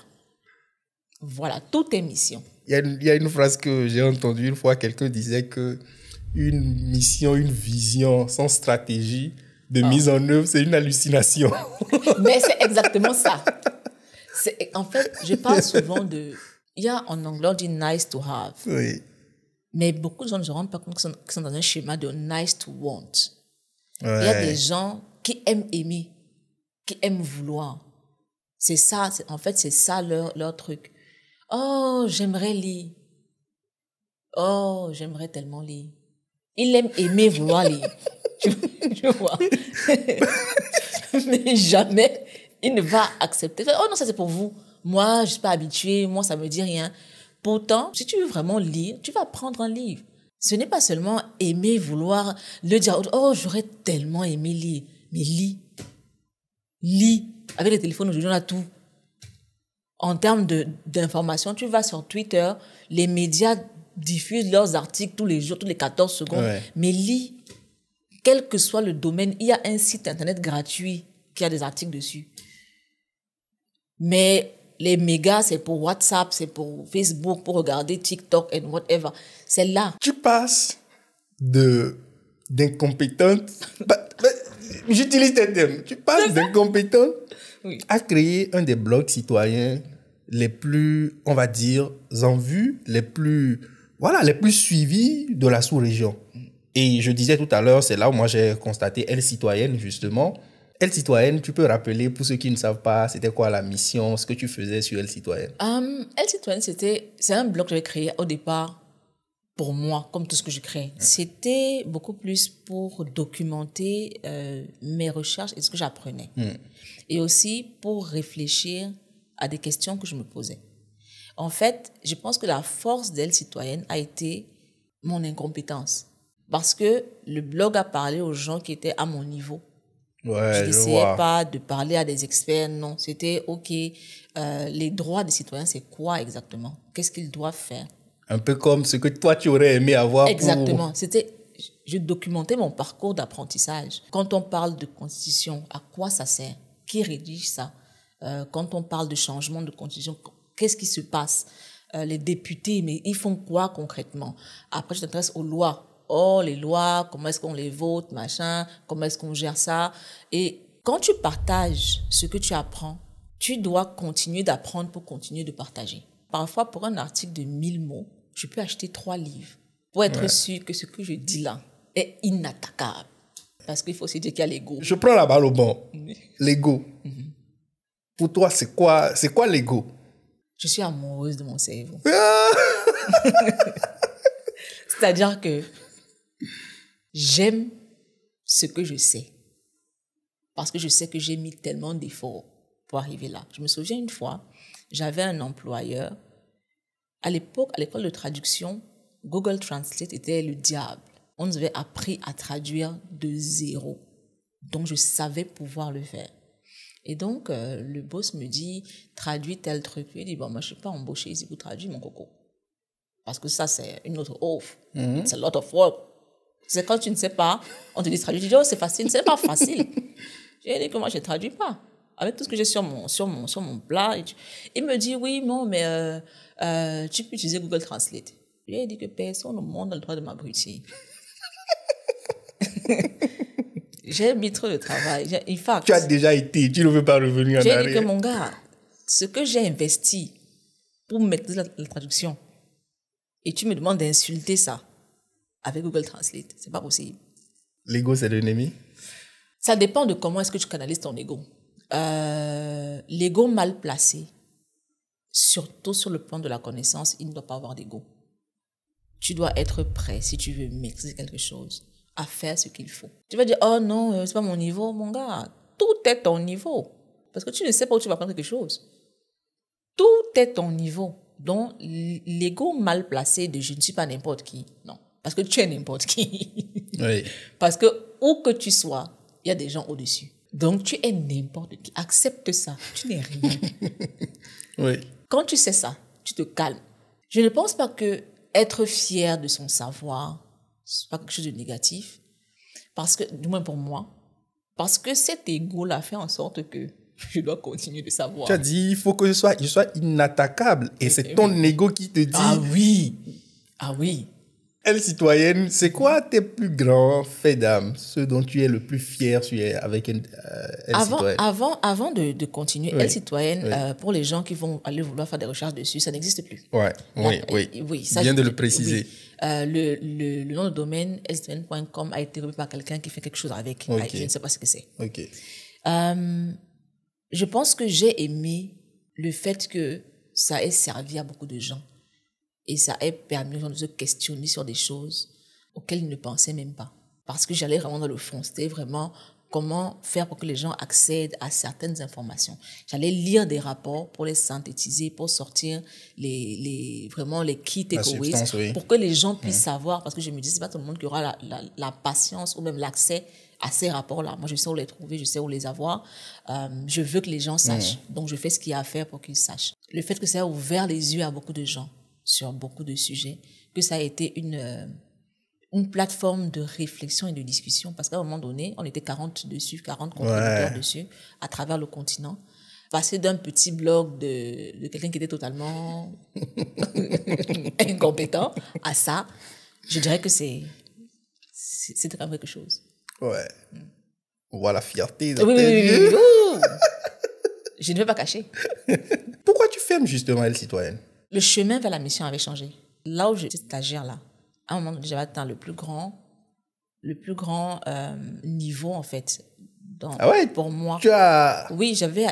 Voilà, tout est mission. Il y, a une, y a une phrase que j'ai entendue une fois, quelqu'un disait que une mission, une vision sans stratégie, de ah. mise en œuvre, c'est une hallucination. [laughs] Mais c'est exactement ça. En fait, je parle souvent de. Il y a en anglais, on dit nice to have. Oui. Mais beaucoup de gens ne se rendent pas compte qu'ils sont, dans un schéma de nice to want. Il y a des gens qui aiment aimer, qui aiment vouloir. C'est ça, en fait, c'est ça leur, leur truc. Oh, j'aimerais lire. Oh, j'aimerais tellement lire il aime aimer vouloir lire. [laughs] Tu, vois. Mais jamais il ne va accepter. Oh non, ça c'est pour vous. Moi, je suis pas habituée. Moi, ça me dit rien. Pourtant, si tu veux vraiment lire, tu vas prendre un livre. Ce n'est pas seulement aimer, vouloir le dire. Oh, j'aurais tellement aimé lire. Mais lis. Lis. Avec le téléphone, aujourd'hui, on a tout. En termes d'informations, tu vas sur Twitter, les médias diffusent leurs articles tous les jours, tous les 14 secondes. Mais lis, quel que soit le domaine, il y a un site internet gratuit qui a des articles dessus. Mais les mégas, c'est pour WhatsApp, c'est pour Facebook, pour regarder TikTok et whatever. C'est là. Tu passes de d'incompétente. [laughs] Bah, bah, j'utilise tes termes. Tu passes d'incompétente à créer un des blogs citoyens les plus, on va dire, en vue, les plus voilà, les plus suivis de la sous-région. Et je disais tout à l'heure, c'est là où moi j'ai constaté Elle Citoyenne, justement. Elle Citoyenne, tu peux rappeler pour ceux qui ne savent pas, c'était quoi la mission, ce que tu faisais sur Elle Citoyenne Elle euh, Citoyenne, c'était, c'est un blog que j'avais créé au départ pour moi, comme tout ce que je crée. C'était beaucoup plus pour documenter euh, mes recherches et ce que j'apprenais. Hmm. Et aussi pour réfléchir à des questions que je me posais. En fait, je pense que la force d'elle citoyenne a été mon incompétence. Parce que le blog a parlé aux gens qui étaient à mon niveau. je n'essayais pas de parler à des experts, non. C'était, OK, euh, les droits des citoyens, c'est quoi exactement Qu'est-ce qu'ils doivent faire Un peu comme ce que toi, tu aurais aimé avoir. Exactement. C'était, je documentais mon parcours d'apprentissage. Quand on parle de constitution, à quoi ça sert Qui rédige ça euh, Quand on parle de changement de constitution, Qu'est-ce qui se passe euh, Les députés, mais ils font quoi concrètement Après, je t'intéresse aux lois. Oh, les lois, comment est-ce qu'on les vote, machin, comment est-ce qu'on gère ça Et quand tu partages ce que tu apprends, tu dois continuer d'apprendre pour continuer de partager. Parfois, pour un article de 1000 mots, je peux acheter trois livres pour être sûr que ce que je dis là est inattaquable. Parce qu'il faut se dire qu'il y a l'ego. Je prends la balle au bon. L'ego. Mhm. Pour toi, c'est quoi, c'est quoi l'ego je suis amoureuse de mon cerveau. [laughs] C'est-à-dire que j'aime ce que je sais. Parce que je sais que j'ai mis tellement d'efforts pour arriver là. Je me souviens une fois, j'avais un employeur. À l'époque, à l'école de traduction, Google Translate était le diable. On nous avait appris à traduire de zéro. Donc, je savais pouvoir le faire. Et donc, euh, le boss me dit, traduis tel truc. Il dit, bon, moi, je ne suis pas embauché ici pour traduire mon coco. Parce que ça, c'est une autre offre. C'est mhm. a lot of work. C'est quand tu ne sais pas, on te dit traduit. Tu dis, oh, c'est facile, c'est pas facile. [laughs] J'ai dit que moi, je ne traduis pas. Avec tout ce que j'ai sur mon, sur, mon, sur mon plat. Il me dit, oui, non, mais euh, euh, tu peux utiliser Google Translate. J'ai dit que personne au monde n'a le droit de m'abrutir. [laughs] J'ai mis trop de travail. tu as déjà été, tu ne veux pas revenir en arrière. J'ai dit que mon gars, ce que j'ai investi pour mettre la, traduction, et tu me demandes d'insulter ça avec Google Translate, c'est pas possible. L'ego, c'est l'ennemi Ça dépend de comment est-ce que tu canalises ton ego. Euh, l'ego mal placé, surtout sur le plan de la connaissance, il ne doit pas avoir d'ego. Tu dois être prêt si tu veux maîtriser quelque chose à faire ce qu'il faut. Tu vas dire, oh non, euh, c'est pas mon niveau, mon gars. Tout est ton niveau. Parce que tu ne sais pas où tu vas prendre quelque chose. Tout est ton niveau. Donc, l'ego mal placé de je ne suis pas n'importe qui. Non. Parce que tu es n'importe qui. [laughs] Oui. Parce que où que tu sois, il y a des gens au-dessus. Donc, tu es n'importe qui. Accepte ça. Tu n'es rien. [laughs] oui. Quand tu sais ça, tu te calmes. Je ne pense pas que être fier de son savoir, pas quelque chose de négatif. Parce que, du moins pour moi, parce que cet ego-là fait en sorte que [laughs] je dois continuer de savoir. Tu as dit, il faut que je sois, sois inattaquable. Et eh, c'est eh ton ego qui te dit. Ah oui, ah oui. Elle, citoyenne, c'est quoi tes plus grands faits d'âme, ceux dont tu es le plus fier avec euh, elle, avant, citoyenne Avant, avant de, de continuer, Elle, citoyenne, euh, pour les gens qui vont aller vouloir faire des recherches dessus, ça n'existe plus. Ouais, oui, oui. oui ça, vient de le préciser. Euh, le, le, nom de domaine sdn.com a été repris par quelqu'un qui fait quelque chose avec. Ah, je ne sais pas ce que c'est. OK. Euh, je pense que j'ai aimé le fait que ça ait servi à beaucoup de gens et ça ait permis aux gens de se questionner sur des choses auxquelles ils ne pensaient même pas. Parce que j'allais vraiment dans le fond. C'était vraiment comment faire pour que les gens accèdent à certaines informations. J'allais lire des rapports pour les synthétiser, pour sortir les, les vraiment les kits et pour que les gens puissent mhm. savoir, parce que je me dis, c'est pas tout le monde qui aura la, la, patience ou même l'accès à ces rapports-là. Moi, je sais où les trouver, je sais où les avoir. Euh, je veux que les gens sachent. Mhm. Donc, je fais ce qu'il y a à faire pour qu'ils sachent. Le fait que ça a ouvert les yeux à beaucoup de gens sur beaucoup de sujets, que ça a été une... Euh, une plateforme de réflexion et de discussion parce qu'à un moment donné, on était 40 dessus, 40 contributeurs dessus à travers le continent. Passer d'un petit blog de, de quelqu'un qui était totalement [laughs] incompétent à ça, je dirais que c'est c'est quelque chose. Ouais. Mm. Voilà la fierté oui, oui, oui, Je ne vais pas cacher. Pourquoi tu fermes justement Elle Citoyenne Le chemin vers la mission avait changé. Là où j'étais stagiaire, là, à un moment j'avais atteint le plus grand, le plus grand euh, niveau, en fait. Dans, ah Pour moi. Oui, j'avais.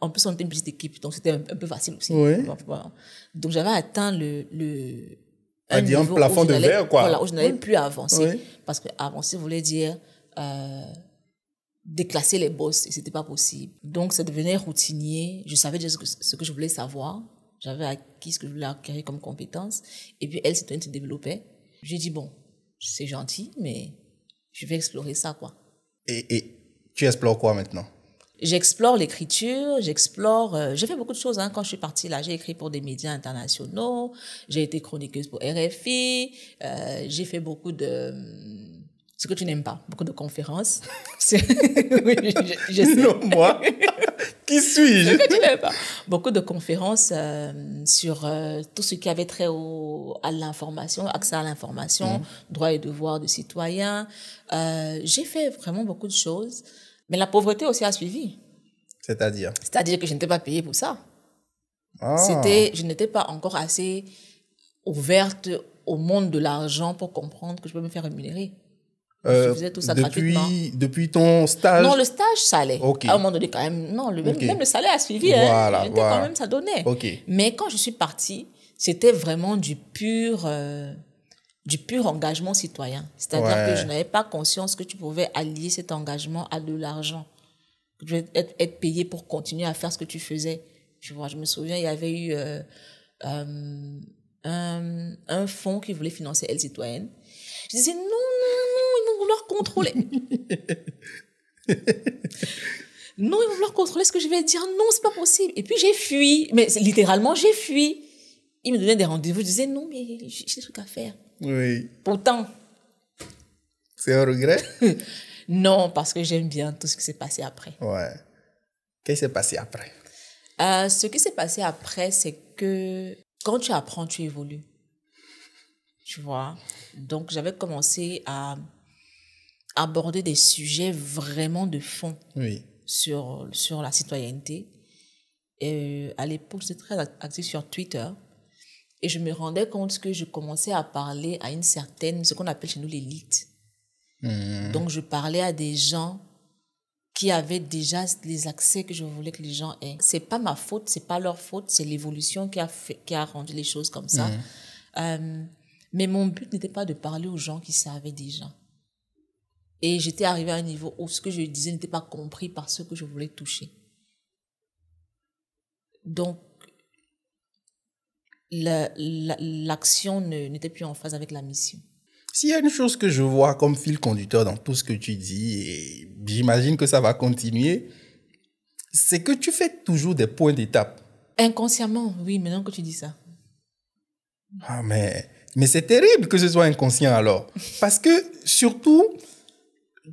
En plus, on était une petite équipe, donc c'était un, peu facile aussi. Donc, j'avais atteint le. le un, un plafond de verre, quoi. où je n'avais plus avancé, avancer. Parce que avancer voulait dire. Euh, déclasser les boss et c'était pas possible. Donc ça devenait routinier. Je savais déjà ce que, je voulais savoir. J'avais acquis ce que je voulais acquérir comme compétence. Et puis elle, s'est une développée. J'ai dit, bon, c'est gentil, mais je vais explorer ça, quoi. Et, et tu explores quoi maintenant J'explore l'écriture, j'explore. Euh, j'ai fait beaucoup de choses hein, quand je suis partie là. J'ai écrit pour des médias internationaux, j'ai été chroniqueuse pour RFI, euh, j'ai fait beaucoup de euh, ce que tu n'aimes pas, beaucoup de conférences. [laughs] [laughs] oui, je, sais. Non, moi. [laughs] Qui suis-je Beaucoup de conférences euh, sur euh, tout ce qui avait trait à l'information, accès à l'information, mm-hmm. droits et devoirs de citoyens. Euh, j'ai fait vraiment beaucoup de choses, mais la pauvreté aussi a suivi. C'est-à-dire C'est-à-dire que je n'étais pas payée pour ça. Ah. C'était, je n'étais pas encore assez ouverte au monde de l'argent pour comprendre que je peux me faire rémunérer. Euh, tout ça depuis, Depuis ton stage Non, le stage, ça allait. au À un moment donné, quand même. Non, le, même, le salaire a suivi. Hein. quand même, ça donnait. Mais quand je suis partie, c'était vraiment du pur, euh, du pur engagement citoyen. C'est-à-dire que je n'avais pas conscience que tu pouvais allier cet engagement à de l'argent. Que tu être, être payé pour continuer à faire ce que tu faisais. vois, je me souviens, il y avait eu euh, un, un fonds qui voulait financer Elle Citoyenne. Je disais non, leur contrôler. [laughs] non, ils vont vouloir contrôler ce que je vais dire. Non, c'est pas possible. Et puis j'ai fui. Mais littéralement, j'ai fui. Ils me donnaient des rendez-vous. Je disais non, mais j'ai des trucs à faire. Oui. Pourtant. C'est un regret [laughs] Non, parce que j'aime bien tout ce qui s'est passé après. Ouais. Qu'est-ce qui s'est passé après euh, Ce qui s'est passé après, c'est que quand tu apprends, tu évolues. Tu vois Donc j'avais commencé à aborder des sujets vraiment de fond sur, sur la citoyenneté. Euh, à l'époque, j'étais très axé sur Twitter. Et je me rendais compte que je commençais à parler à une certaine, ce qu'on appelle chez nous l'élite. Mmh. Donc, je parlais à des gens qui avaient déjà les accès que je voulais que les gens aient. C'est pas ma faute, c'est pas leur faute, c'est l'évolution qui a, qui a rendu les choses comme ça. Mmh. Euh, mais mon but n'était pas de parler aux gens qui savaient déjà. Et j'étais arrivée à un niveau où ce que je disais n'était pas compris par ceux que je voulais toucher. Donc, l'action n'était plus en phase avec la mission. S'il y a une chose que je vois comme fil conducteur dans tout ce que tu dis, et j'imagine que ça va continuer, c'est que tu fais toujours des points d'étape. Inconsciemment, oui, maintenant que tu dis ça. Ah, mais, mais c'est terrible que ce soit inconscient alors. Parce que surtout,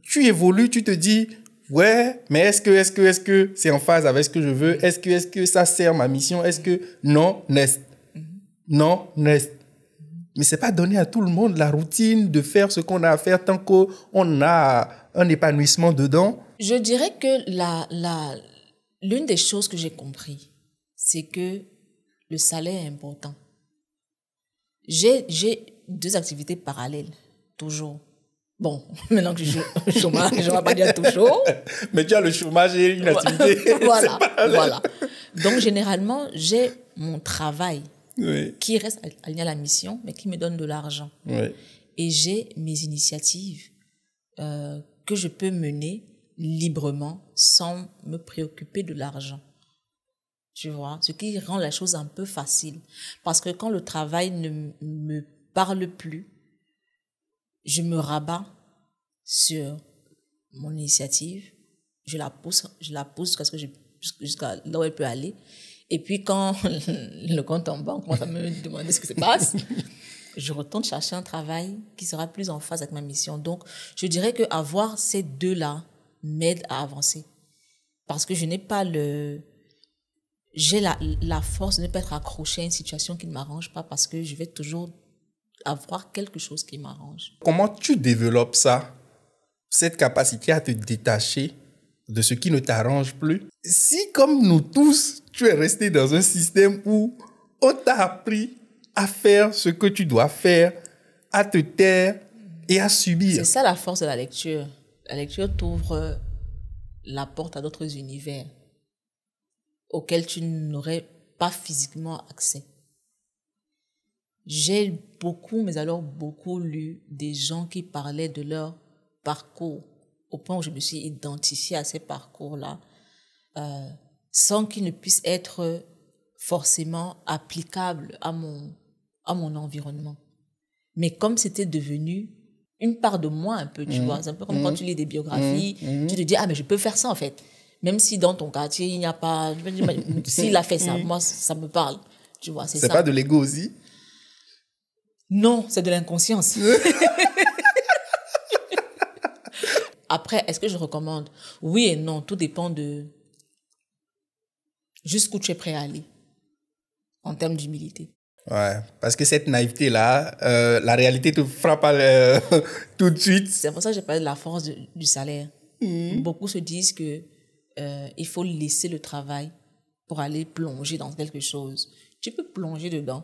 tu évolues, tu te dis, ouais, mais est-ce que, est-ce que, est-ce que c'est en phase avec ce que je veux? Est-ce que, est-ce que ça sert ma mission? Est-ce que, non, nest mm-hmm. Non, nest mm-hmm. mais c'est pas donné à tout le monde la routine de faire ce qu'on a à faire tant qu'on a un épanouissement dedans. Je dirais que la, la, l'une des choses que j'ai compris, c'est que le salaire est important. J'ai, j'ai deux activités parallèles, toujours. Bon, [laughs] maintenant que je suis chômage, je ne vais pas dire tout chaud. [laughs] Mais tu as le chômage et une activité. [laughs] voilà, voilà. Donc, généralement, j'ai mon travail qui reste aligné à la mission, mais qui me donne de l'argent. Oui. Et j'ai mes initiatives euh, que je peux mener librement sans me préoccuper de l'argent. Tu vois, ce qui rend la chose un peu facile. Parce que quand le travail ne me parle plus, je me rabats sur mon initiative, je la pousse, je la pousse jusqu'à ce que jusqu'à là où elle peut aller. Et puis quand [laughs] le compte en banque commence à me demander ce qui se passe, [laughs] je retourne chercher un travail qui sera plus en phase avec ma mission. Donc, je dirais que avoir ces deux-là m'aide à avancer. Parce que je n'ai pas le... J'ai la, la force de ne pas être accrochée à une situation qui ne m'arrange pas parce que je vais toujours avoir quelque chose qui m'arrange. Comment tu développes ça, cette capacité à te détacher de ce qui ne t'arrange plus Si, comme nous tous, tu es resté dans un système où on t'a appris à faire ce que tu dois faire, à te taire et à subir. C'est ça la force de la lecture. La lecture t'ouvre la porte à d'autres univers auxquels tu n'aurais pas physiquement accès. J'ai beaucoup, mais alors beaucoup lu des gens qui parlaient de leur parcours, au point où je me suis identifiée à ces parcours-là, euh, sans qu'ils ne puissent être forcément applicables à mon, à mon environnement. Mais comme c'était devenu une part de moi un peu, tu mmh. vois, c'est un peu comme quand mmh. tu lis des biographies, mmh. tu te dis, ah mais je peux faire ça en fait. Même si dans ton quartier, il n'y a pas... [laughs] S'il a fait ça, moi, ça me parle. Tu vois, c'est ça. pas de l'ego aussi non, c'est de l'inconscience. [laughs] Après, est-ce que je recommande Oui et non, tout dépend de jusqu'où tu es prêt à aller en termes d'humilité. Ouais, parce que cette naïveté-là, euh, la réalité te frappe euh, [laughs] tout de suite. C'est pour ça que j'ai parlé de la force du salaire. Mm-hmm. Beaucoup se disent que euh, il faut laisser le travail pour aller plonger dans quelque chose. Tu peux plonger dedans,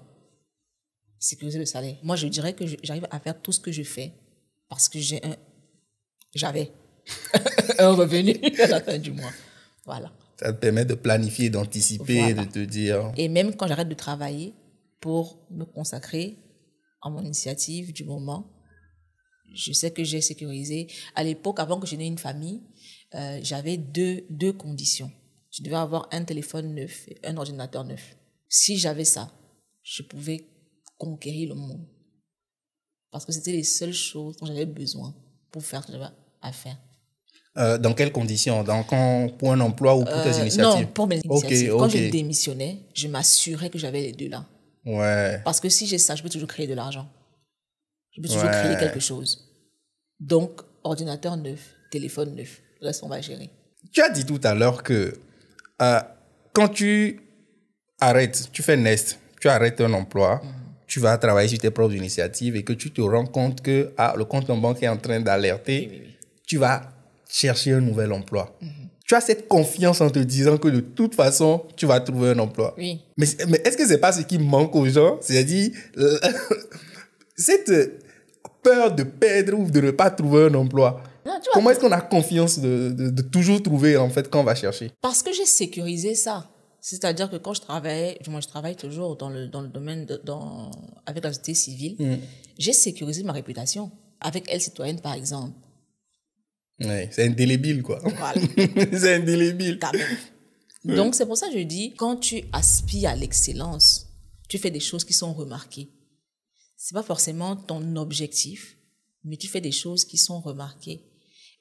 sécuriser le salaire. Moi, je dirais que j'arrive à faire tout ce que je fais parce que j'ai un, j'avais [laughs] un revenu à la fin du mois. Voilà. Ça te permet de planifier, d'anticiper, de te dire. Et même quand j'arrête de travailler pour me consacrer à mon initiative du moment, je sais que j'ai sécurisé. À l'époque, avant que je n'aie une famille, euh, j'avais deux, deux conditions. Je devais avoir un téléphone neuf et un ordinateur neuf. Si j'avais ça, je pouvais conquérir le monde. Parce que c'était les seules choses dont j'avais besoin pour faire ce que j'avais à faire. Euh, dans quelles conditions dans, quand, Pour un emploi ou pour tes euh, initiatives Non, pour mes initiatives. Quand je démissionnais, je m'assurais que j'avais les deux là. Ouais. Parce que si j'ai ça, je peux toujours créer de l'argent. Je peux toujours créer quelque chose. Donc, ordinateur neuf, téléphone neuf. Le reste, on va gérer. Tu as dit tout à l'heure que euh, quand tu arrêtes, tu fais Nest, tu arrêtes un emploi, mhm tu vas travailler sur tes propres initiatives et que tu te rends compte que ah, le compte en banque est en train d'alerter, tu vas chercher un nouvel emploi. Tu as cette confiance en te disant que de toute façon, tu vas trouver un emploi. Mais, mais est-ce que c'est pas ce qui manque aux gens C'est-à-dire, [laughs] cette peur de perdre ou de ne pas trouver un emploi. Comment est-ce qu'on a confiance de, de, de toujours trouver, en fait, quand on va chercher Parce que j'ai sécurisé ça. C'est-à-dire que quand je travaille, moi je travaille toujours dans le, dans le domaine, dans, avec la société civile, mm. j'ai sécurisé ma réputation. Avec Elle Citoyenne, par exemple. Ouais, c'est indélébile, quoi. [laughs] c'est indélébile. Donc c'est pour ça que je dis, quand tu aspires à l'excellence, tu fais des choses qui sont remarquées. C'est pas forcément ton objectif, mais tu fais des choses qui sont remarquées.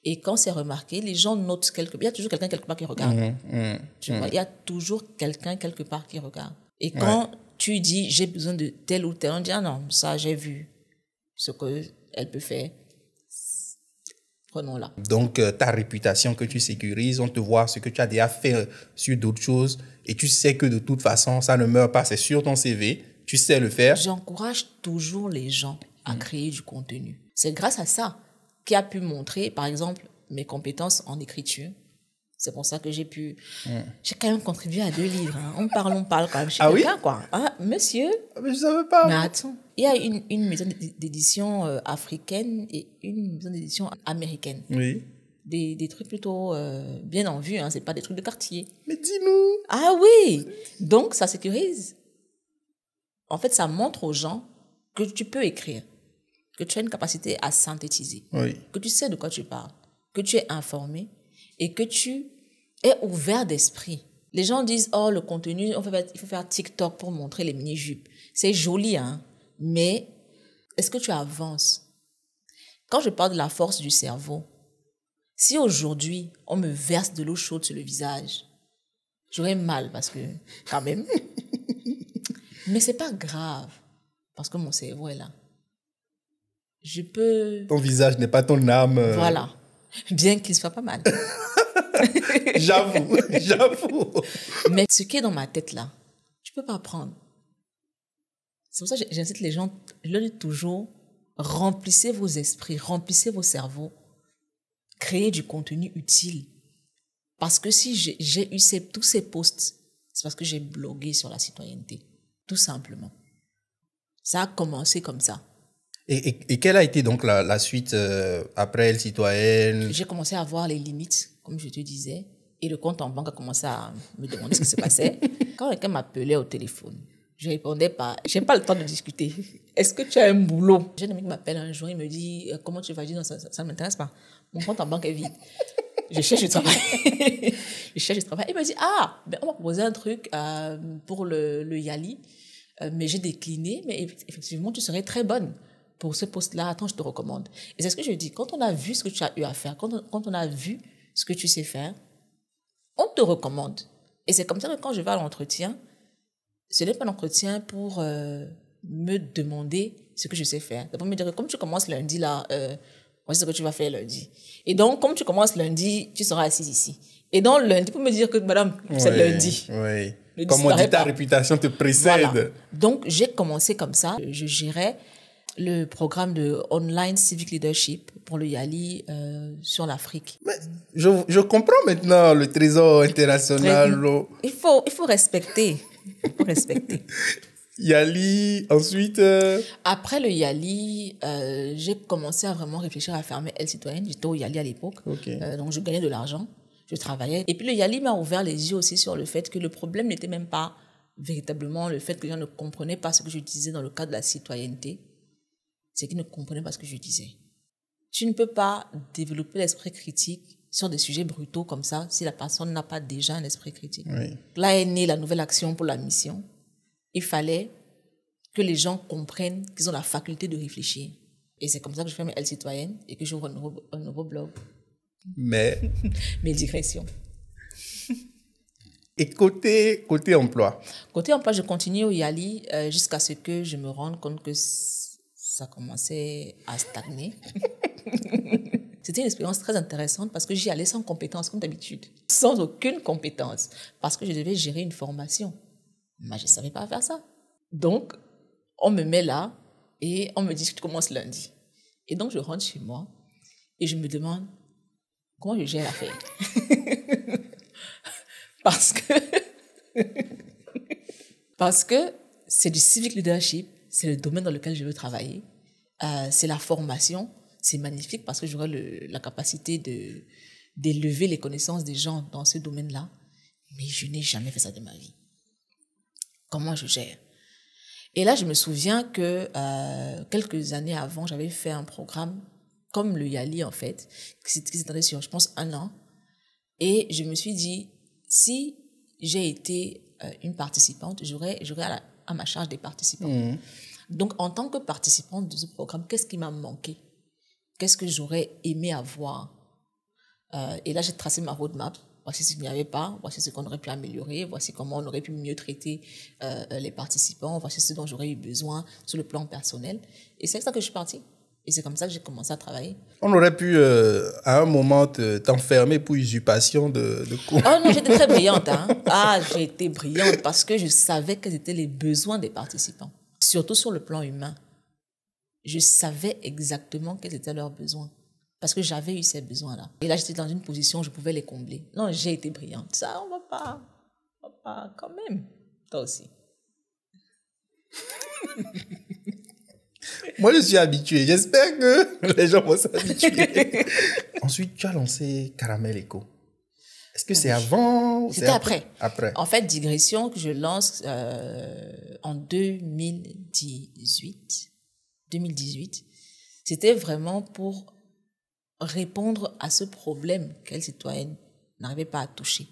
Et quand c'est remarqué, les gens notent quelque. Il y a toujours quelqu'un quelque part qui regarde. Mmh, mmh, mmh. il y a toujours quelqu'un quelque part qui regarde. Et quand tu dis j'ai besoin de tel ou tel, on dit ah non, ça j'ai vu ce que elle peut faire. Prenons-la. Donc euh, ta réputation que tu sécurises, on te voit ce que tu as déjà fait euh, sur d'autres choses et tu sais que de toute façon ça ne meurt pas, c'est sur ton CV, tu sais le faire. J'encourage toujours les gens à créer du contenu. C'est grâce à ça qui a pu montrer, par exemple, mes compétences en écriture. C'est pour ça que j'ai pu. Hmm. J'ai quand même contribué à deux livres. Hein. On parle, on parle quand même. ah oui? quoi. Ah, monsieur. Ah, mais je savais pas. attends. Il y a une, maison d'édition euh, africaine et une maison d'édition américaine. Oui. Des, des trucs plutôt euh, bien en vue, hein. c'est pas des trucs de quartier. Mais dis-nous Ah oui Donc ça sécurise. En fait, ça montre aux gens que tu peux écrire que tu as une capacité à synthétiser, que tu sais de quoi tu parles, que tu es informé et que tu es ouvert d'esprit. Les gens disent, oh, le contenu, on il faut faire TikTok pour montrer les mini-jupes. C'est joli, hein, mais est-ce que tu avances Quand je parle de la force du cerveau, si aujourd'hui on me verse de l'eau chaude sur le visage, j'aurais mal parce que, quand même. [laughs] mais c'est pas grave parce que mon cerveau est là je peux... Ton visage n'est pas ton âme. Voilà. Bien qu'il soit pas mal. [laughs] j'avoue, j'avoue. Mais ce qui est dans ma tête là, tu peux pas prendre. C'est pour ça que j'incite les gens, je leur dis toujours, remplissez vos esprits, remplissez vos cerveaux, créez du contenu utile. Parce que si j'ai eu tous ces posts, c'est parce que j'ai blogué sur la citoyenneté, tout simplement. Ça a commencé comme ça. Et, quelle a été donc la, suite euh, après Elle Citoyenne J'ai commencé à voir les limites, comme je te disais. Et le compte en banque a commencé à me demander ce qui se passait. [laughs] Quand quelqu'un m'appelait au téléphone, je répondais pas. J'ai pas le temps de discuter. Est-ce que tu as un boulot J'ai un ami qui m'appelle un jour, il me dit euh, Comment tu vas Je Non, ça ne m'intéresse pas. Mon compte en banque est vide. je cherche du travail. [laughs] je cherche du travail. Il me dit Ah, ben, on m'a proposé un truc euh, pour le, le Yali, mais j'ai décliné. Mais effectivement, tu serais très bonne pour ce poste-là, attends, je te recommande. Et c'est ce que je dis, quand on a vu ce que tu as eu à faire, quand on, quand on a vu ce que tu sais faire, on te recommande. Et c'est comme ça que quand je vais à l'entretien, ce n'est pas l'entretien pour euh, me demander ce que je sais faire. C'est pour me dire, comme tu commences lundi, là, euh, voici ce que tu vas faire lundi. Et donc, comme tu commences lundi, tu seras assise ici. Et donc, lundi, pour me dire que, madame, c'est lundi. Oui. Comme on dit, ta réputation te précède. Donc, j'ai commencé comme ça. Je gérais le programme de Online Civic Leadership pour le Yali euh, sur l'Afrique. Je, je, comprends maintenant le trésor international. Il faut, il faut respecter. respecter. [laughs] Yali, ensuite euh, Après le Yali, euh, j'ai commencé à vraiment réfléchir à fermer Elle Citoyenne. J'étais au Yali à l'époque, donc je gagnais de l'argent, je travaillais. Et puis le Yali m'a ouvert les yeux aussi sur le fait que le problème n'était même pas véritablement le fait que les gens ne comprenaient pas ce que je disais dans le cadre de la citoyenneté, c'est qu'ils ne comprenaient pas ce que je disais. Tu ne peux pas développer l'esprit critique sur des sujets brutaux comme ça si la personne n'a pas déjà un esprit critique. Là est née la nouvelle action pour la mission. Il fallait que les gens comprennent qu'ils ont la faculté de réfléchir. Et c'est comme ça que je fais mes L citoyennes et que j'ouvre un nouveau, un nouveau blog. Mais. [laughs] mes digressions. Et côté, côté emploi Côté emploi, je continue au Yali euh, jusqu'à ce que je me rende compte que ça commençait à stagner. [laughs] C'était une expérience très intéressante parce que j'y allais sans compétence, comme d'habitude, sans aucune compétence, parce que je devais gérer une formation. Mais je ne savais pas faire ça. Donc, on me met là et on me dit, que tu commences lundi. Et donc, je rentre chez moi et je me demande, comment je gère l'affaire [laughs] Parce que... [laughs] parce que c'est du civic leadership, c'est le domaine dans lequel je veux travailler. Euh, c'est la formation. C'est magnifique parce que j'aurai la capacité d'élever les connaissances des gens dans ce domaine-là. Mais je n'ai jamais fait ça de ma vie. Comment je gère Et là, je me souviens que euh, quelques années avant, j'avais fait un programme comme le Yali, en fait, qui s'étendait sur, je pense, un an. Et je me suis dit, si j'ai été euh, une participante, j'aurais, j'aurais à la, à ma charge des participants. Mhm. Donc, en tant que participante de ce programme, qu'est-ce qui m'a manqué Qu'est-ce que j'aurais aimé avoir euh, Et là, j'ai tracé ma roadmap. Voici ce qu'il n'y avait pas, voici ce qu'on aurait pu améliorer, voici comment on aurait pu mieux traiter euh, les participants, voici ce dont j'aurais eu besoin sur le plan personnel. Et c'est ça que je suis partie. Et c'est comme ça que j'ai commencé à travailler. On aurait pu, euh, à un moment, t'enfermer pour usurpation de, de cours. Oh non, j'étais très brillante. Hein. Ah, j'étais brillante parce que je savais quels étaient les besoins des participants, surtout sur le plan humain. Je savais exactement quels étaient leurs besoins parce que j'avais eu ces besoins-là. Et là, j'étais dans une position où je pouvais les combler. Non, j'ai été brillante. Ça, on va pas. On va pas quand même. Toi aussi. [laughs] Moi, je suis habitué. J'espère que les gens vont s'habituer. [laughs] Ensuite, tu as lancé Caramel Echo. Est-ce que c'est avant C'était après. après. En fait, digression que je lance euh, en 2018. 2018. C'était vraiment pour répondre à ce problème qu'elle citoyenne n'arrivait pas à toucher.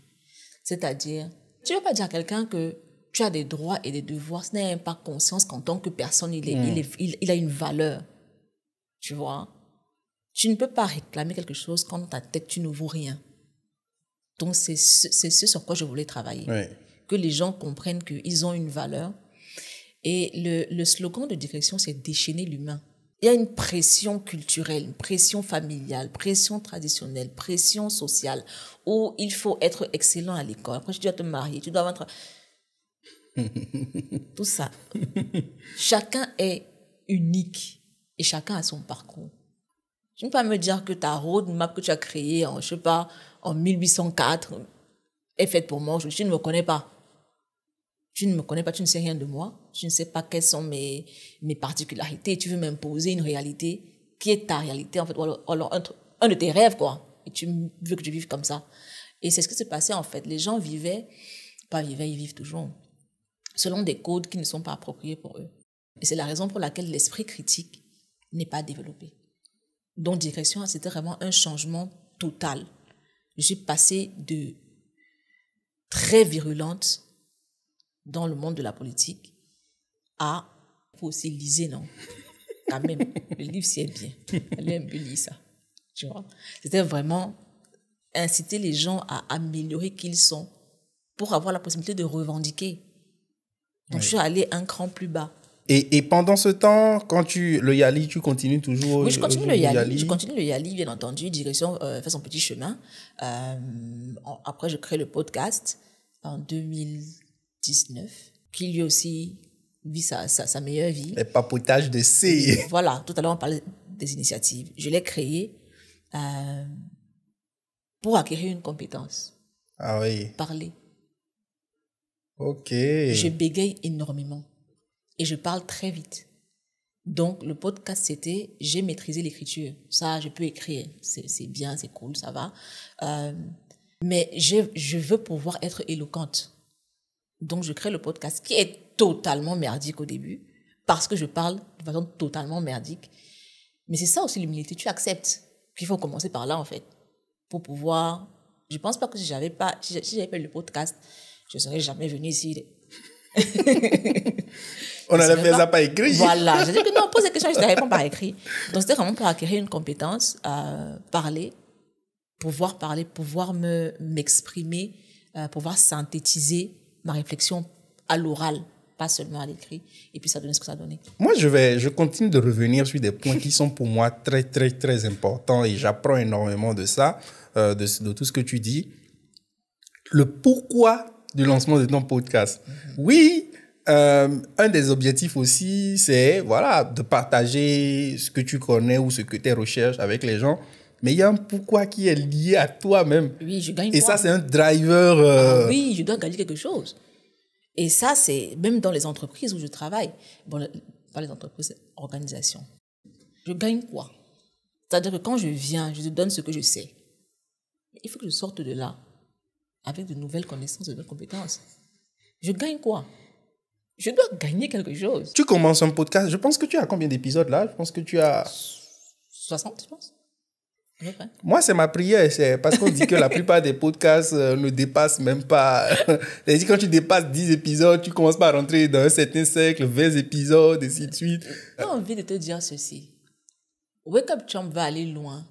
C'est-à-dire, tu ne veux pas dire à quelqu'un que tu as des droits et des devoirs. Ce n'est pas conscience qu'en tant que personne, il, est, hmm. il, a une valeur. Tu vois Tu ne peux pas réclamer quelque chose quand dans ta tête, tu ne vaux rien. Donc, c'est ce, ce, sur quoi je voulais travailler. Que les gens comprennent qu'ils ont une valeur. Et le, le slogan de direction, c'est déchaîner l'humain. Il y a une pression culturelle, une pression familiale, pression traditionnelle, pression sociale, où il faut être excellent à l'école. Après, tu dois te marier, tu dois avoir tout ça. chacun est unique et chacun a son parcours. Je ne peux pas me dire que ta roadmap que tu as créée en, je sais pas, en 1804 est faite pour moi. Je, tu ne me connais pas. Tu ne me connais pas, tu ne sais rien de moi. Je ne sais pas quelles sont mes, mes particularités. Tu veux m'imposer une réalité qui est ta réalité, en fait, un, un de tes rêves, quoi. Et tu veux que je vive comme ça. Et c'est ce qui s'est passé, en fait. Les gens vivaient, pas vivaient, ils vivent toujours selon des codes qui ne sont pas appropriés pour eux. Et c'est la raison pour laquelle l'esprit critique n'est pas développé. Donc, direction c'était vraiment un changement total. J'ai passé de très virulente dans le monde de la politique à faut aussi non [laughs] Quand même, le livre, c'est bien. Elle un lire ça. Tu vois C'était vraiment inciter les gens à améliorer qu'ils sont pour avoir la possibilité de revendiquer donc, je suis allée un cran plus bas. Et, et, pendant ce temps, quand tu le Yali, tu continues toujours Oui, je continue le yali, Je continue le Yali, bien entendu. direction euh, fait son petit chemin. Euh, après, je crée le podcast en 2019, qui lui aussi vit sa, meilleure vie. Le papotage de C. Voilà, tout à l'heure, on parlait des initiatives. Je l'ai créé euh, pour acquérir une compétence. Ah oui. Parler. Ok. Je bégaye énormément et je parle très vite. Donc, le podcast, c'était j'ai maîtrisé l'écriture. Ça, je peux écrire. C'est bien, c'est cool, ça va. Euh, mais je, veux pouvoir être éloquente. Donc, je crée le podcast qui est totalement merdique au début parce que je parle de façon totalement merdique. Mais c'est ça aussi l'humilité. Tu acceptes qu'il faut commencer par là, en fait, pour pouvoir. Je pense pas que si j'avais pas, si j'avais fait le podcast, je serais jamais venu ici. [laughs] On n'avait pas... pas écrit. Voilà. je dis que non, pose des questions, je ne réponds par écrit. Donc, c'était vraiment pour acquérir une compétence, à euh, parler, pouvoir parler, pouvoir me, m'exprimer, euh, pouvoir synthétiser ma réflexion à l'oral, pas seulement à l'écrit. Et puis, ça donnait ce que ça donnait. Moi, je vais, je continue de revenir sur des points qui sont pour moi très, très, très importants et j'apprends énormément de ça, euh, de, de tout ce que tu dis. Le pourquoi du lancement de ton podcast. Oui, euh, un des objectifs aussi, c'est voilà, de partager ce que tu connais ou ce que tu recherches avec les gens. Mais il y a un pourquoi qui est lié à toi-même. Oui, je gagne. Et ça, c'est un driver. Euh, ah, oui, je dois gagner quelque chose. Et ça, c'est même dans les entreprises où je travaille. Bon, pas les entreprises, organisations. Je gagne quoi C'est-à-dire que quand je viens, je te donne ce que je sais. Il faut que je sorte de là avec de nouvelles connaissances, de nouvelles compétences. Je gagne quoi Je dois gagner quelque chose. Tu commences un podcast, je pense que tu as combien d'épisodes là Je pense que tu as... 60, je pense. Moi, c'est ma prière, c'est parce qu'on dit que la plupart des podcasts euh, ne dépassent même pas. [laughs] C'est-à-dire, quand tu dépasses 10 épisodes, tu commences pas à rentrer dans un certain cercle, 20 épisodes, et ainsi de suite. J'ai envie de te dire ceci. Wake Up Champ va aller loin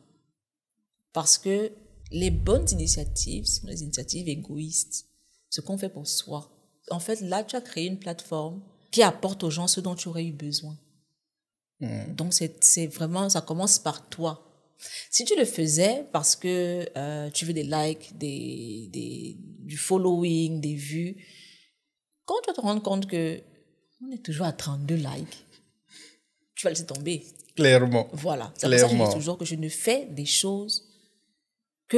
parce que les bonnes initiatives sont les initiatives égoïstes, ce qu'on fait pour soi. En fait, là, tu as créé une plateforme qui apporte aux gens ce dont tu aurais eu besoin. Mm. Donc, c'est vraiment, ça commence par toi. Si tu le faisais parce que euh, tu veux des likes, des, des, du following, des vues, quand tu vas te rendre compte que on est toujours à 32 likes, tu vas laisser tomber. Clairement. Voilà. C'est pour ça que je toujours que je ne fais des choses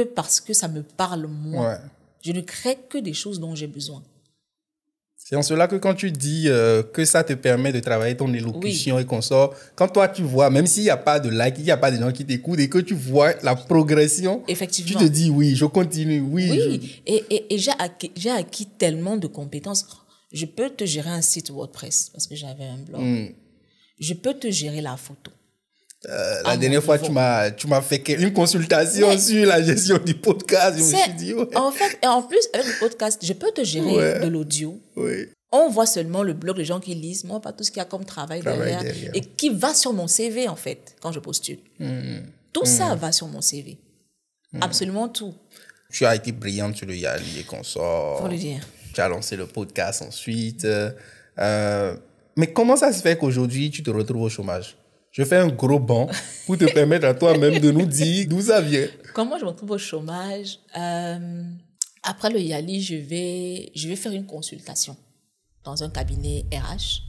parce que ça me parle moins. Je ne crée que des choses dont j'ai besoin. C'est en cela que quand tu dis euh, que ça te permet de travailler ton élocution et qu'on sort, quand toi tu vois, même s'il n'y a pas de like, il n'y a pas de gens qui t'écoutent et que tu vois la progression, tu te dis oui, je continue, oui. oui. Et, et, j'ai acquis, tellement de compétences. Je peux te gérer un site WordPress parce que j'avais un blog. Hmm. Je peux te gérer la photo. Euh, la ah, dernière fois, tu m'as, m'as fait une consultation sur la gestion du podcast. En fait, et en plus, avec le podcast, je peux te gérer de l'audio. On voit seulement le blog, les gens qui lisent, moi, pas tout ce qu'il y a comme travail, derrière, Et qui va sur mon CV, en fait, quand je postule. Hmm. Tout ça hmm. va sur mon CV. Hmm. Absolument tout. Tu as été brillante sur le Yali et sort. Pour le dire. Tu as lancé le podcast ensuite. Euh, mais comment ça se fait qu'aujourd'hui, tu te retrouves au chômage je fais un gros banc pour te permettre à toi-même de nous dire d'où ça vient. Comment je me trouve au chômage euh, Après le Yali, je vais, je vais faire une consultation dans un cabinet RH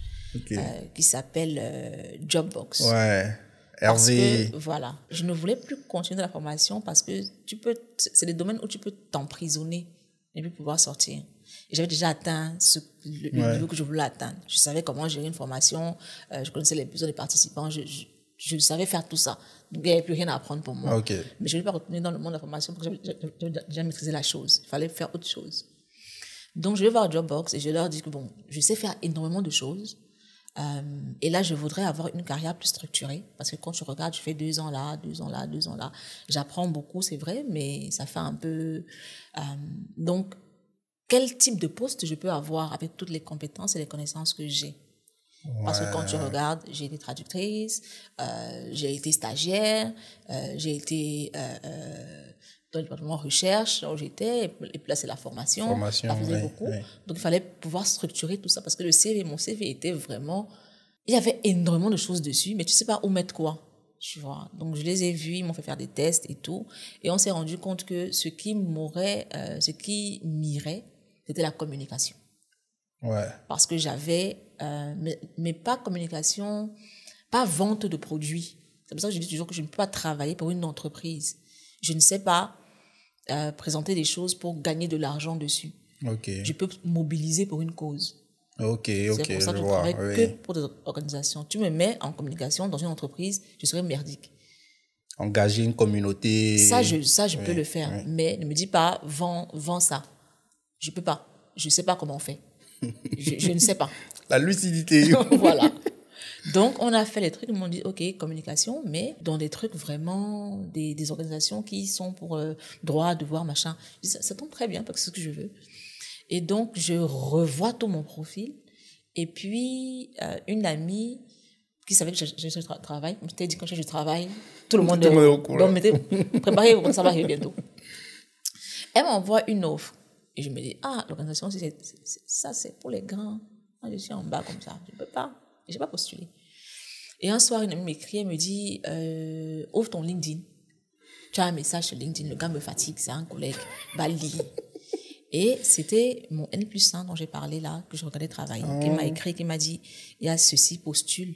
euh, qui s'appelle euh, Jobbox. Ouais. que, voilà, je ne voulais plus continuer la formation parce que tu peux, c'est des domaines où tu peux t'emprisonner et puis pouvoir sortir. J'avais déjà atteint ce, le, niveau que je voulais atteindre. Je savais comment gérer une formation, euh, je connaissais les besoins des participants, je, savais faire tout ça. Donc, il n'y avait plus rien à apprendre pour moi. Ah, mais je ne voulais pas retourner dans le monde de la formation parce que j'avais déjà maîtrisé la chose. Il fallait faire autre chose. Donc, je vais voir Jobbox et je leur dis que bon, je sais faire énormément de choses. Euh, et là, je voudrais avoir une carrière plus structurée. Parce que quand je regarde, je fais deux ans là, deux ans là, deux ans là. J'apprends beaucoup, c'est vrai, mais ça fait un peu. Euh, donc, quel type de poste je peux avoir avec toutes les compétences et les connaissances que j'ai. Parce que quand tu regardes, j'ai été traductrice, euh, j'ai été stagiaire, euh, j'ai été euh, dans le département recherche, où j'étais, et là c'est la formation, formation Donc il fallait pouvoir structurer tout ça parce que le CV, mon CV était vraiment, il y avait énormément de choses dessus, mais tu sais pas où mettre quoi. Tu vois. Donc je les ai vus, ils m'ont fait faire des tests et tout, et on s'est rendu compte que ce qui m'aurait, ce qui m'irait, c'était la communication. Ouais. Parce que j'avais, euh, mais, pas communication, pas vente de produits. C'est pour ça que je dis toujours que je ne peux pas travailler pour une entreprise. Je ne sais pas euh, présenter des choses pour gagner de l'argent dessus. ok Je peux mobiliser pour une cause. Ok, ok. C'est pour ça que je, travaille que pour des organisations. Tu me mets en communication dans une entreprise, je serais merdique. Engager une communauté. Ça, je, ça, je peux le faire. Mais ne me dis pas, vends, vends ça. Je peux pas. Je sais pas comment on fait. je, ne sais pas. [laughs] La lucidité. [laughs] voilà. Donc, on a fait les trucs, ils m'ont dit, OK, communication, mais dans des trucs vraiment, des, des organisations qui sont pour euh, droit, devoir, machin. ça, tombe très bien, parce que c'est ce que je veux. Et donc, je revois tout mon profil. Et puis, euh, une amie qui savait que j'ai ce travail, t'ai dit, quand je travaille, tout le monde... Tout le monde est au préparez-vous, ça va arriver bientôt. Elle m'envoie une offre et je me dis, ah, l'organisation, c'est, ça, c'est pour les grands. Moi, je suis en bas comme ça. Je ne peux pas. Je n'ai pas postulé. Et un soir, une amie m'écrit, elle me dit, euh, ouvre ton LinkedIn. Tu as un message sur LinkedIn. Le gars me fatigue, c'est un collègue. Bah, Et c'était mon N plus 1 dont j'ai parlé là, que je regardais travailler, ah. qui m'a écrit, qui m'a dit, il y a ceci, postule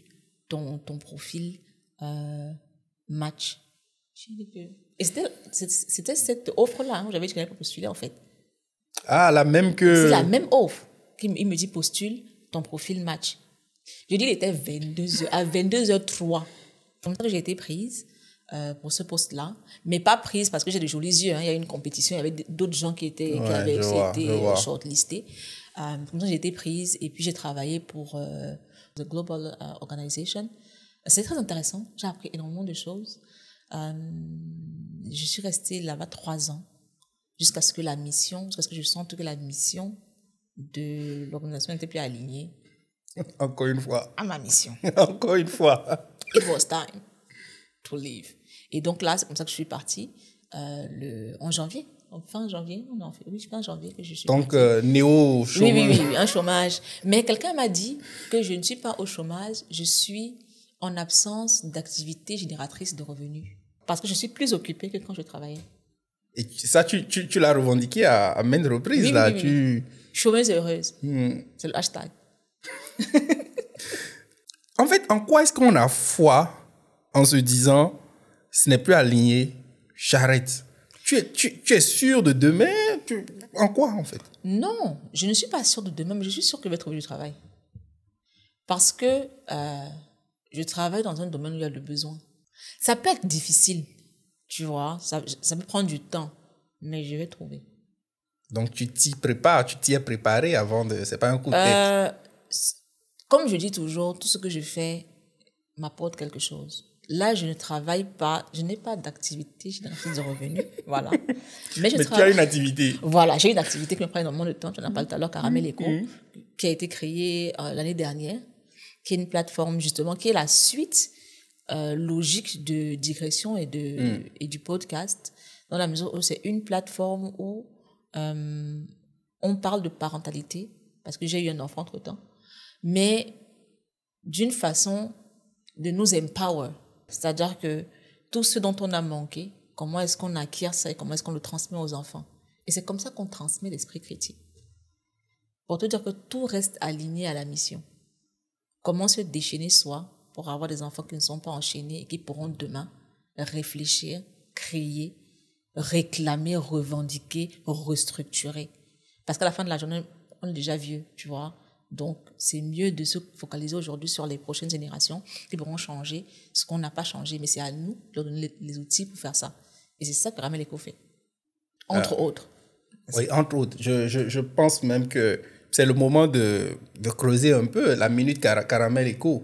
ton, ton profil euh, match. Et c'était cette offre-là, hein, j'avais dit que je pas postuler en fait. Ah, la même que... C'est la même offre. Il, me dit, postule, ton profil match. Je dis, il était 22h, à 22h03. Comme ça, j'ai été prise euh, pour ce poste-là, mais pas prise parce que j'ai de jolis yeux. Hein. Il y a eu une compétition, il y avait d'autres gens qui, étaient, qui avaient été euh, shortlistés. Euh, comme ça, j'ai été prise et puis j'ai travaillé pour euh, The Global Organization. C'est très intéressant, j'ai appris énormément de choses. je suis restée là-bas trois ans jusqu'à ce que la mission, jusqu'à ce que je sente que la mission de l'organisation n'était plus alignée. Encore une fois. À ma mission. [laughs] Encore une fois. It was time to leave. Et donc là, c'est comme ça que je suis partie euh, le, en janvier. Fin janvier, non, en fait, oui, fin janvier que je suis. Donc, euh, néo-chômage. oui, oui, oui, un chômage. Mais quelqu'un m'a dit que je ne suis pas au chômage, je suis en absence d'activité génératrice de revenus. Parce que je suis plus occupée que quand je travaillais. Et ça, tu, tu, l'as revendiqué à, maintes reprises. Oui, là. Oui, tu... heureuse. Hmm. C'est le hashtag. [laughs] en fait, en quoi est-ce qu'on a foi en se disant ce n'est plus aligné, j'arrête tu es, tu, es sûr de demain En quoi, en fait Non, je ne suis pas sûre de demain, mais je suis sûre que je vais trouver du travail. Parce que euh, je travaille dans un domaine où il y a le besoin. Ça peut être difficile, tu vois, ça, ça peut prendre du temps, mais je vais trouver. Donc tu t'y prépares, tu t'y es préparé avant de... C'est pas un coup de tête. Euh, comme je dis toujours, tout ce que je fais m'apporte quelque chose. Là, je ne travaille pas, je n'ai pas d'activité, je n'ai fils de revenus, [laughs] voilà. Mais, je Mais tu as une activité. Voilà, j'ai une activité qui me prend énormément de temps, tu en as parlé tout à l'heure, Caramel Eco, mm-hmm. qui a été créée euh, l'année dernière, qui est une plateforme justement, qui est la suite euh, logique de digression et, de, mm. et du podcast, dans la mesure où c'est une plateforme où euh, on parle de parentalité, parce que j'ai eu un enfant entre-temps, mais d'une façon de nous empower. C'est-à-dire que tout ce dont on a manqué, comment est-ce qu'on acquiert ça et comment est-ce qu'on le transmet aux enfants. Et c'est comme ça qu'on transmet l'esprit critique. Pour te dire que tout reste aligné à la mission. Comment se déchaîner soi pour avoir des enfants qui ne sont pas enchaînés et qui pourront demain réfléchir, créer, réclamer, revendiquer, restructurer. Parce qu'à la fin de la journée, on est déjà vieux, tu vois. Donc, c'est mieux de se focaliser aujourd'hui sur les prochaines générations qui pourront changer ce qu'on n'a pas changé. Mais c'est à nous de leur donner les, outils pour faire ça. Et c'est ça que Caramel Eco fait, entre euh, autres. Oui, entre autres. Je, je, pense même que c'est le moment de, de, creuser un peu la minute Caramel Eco.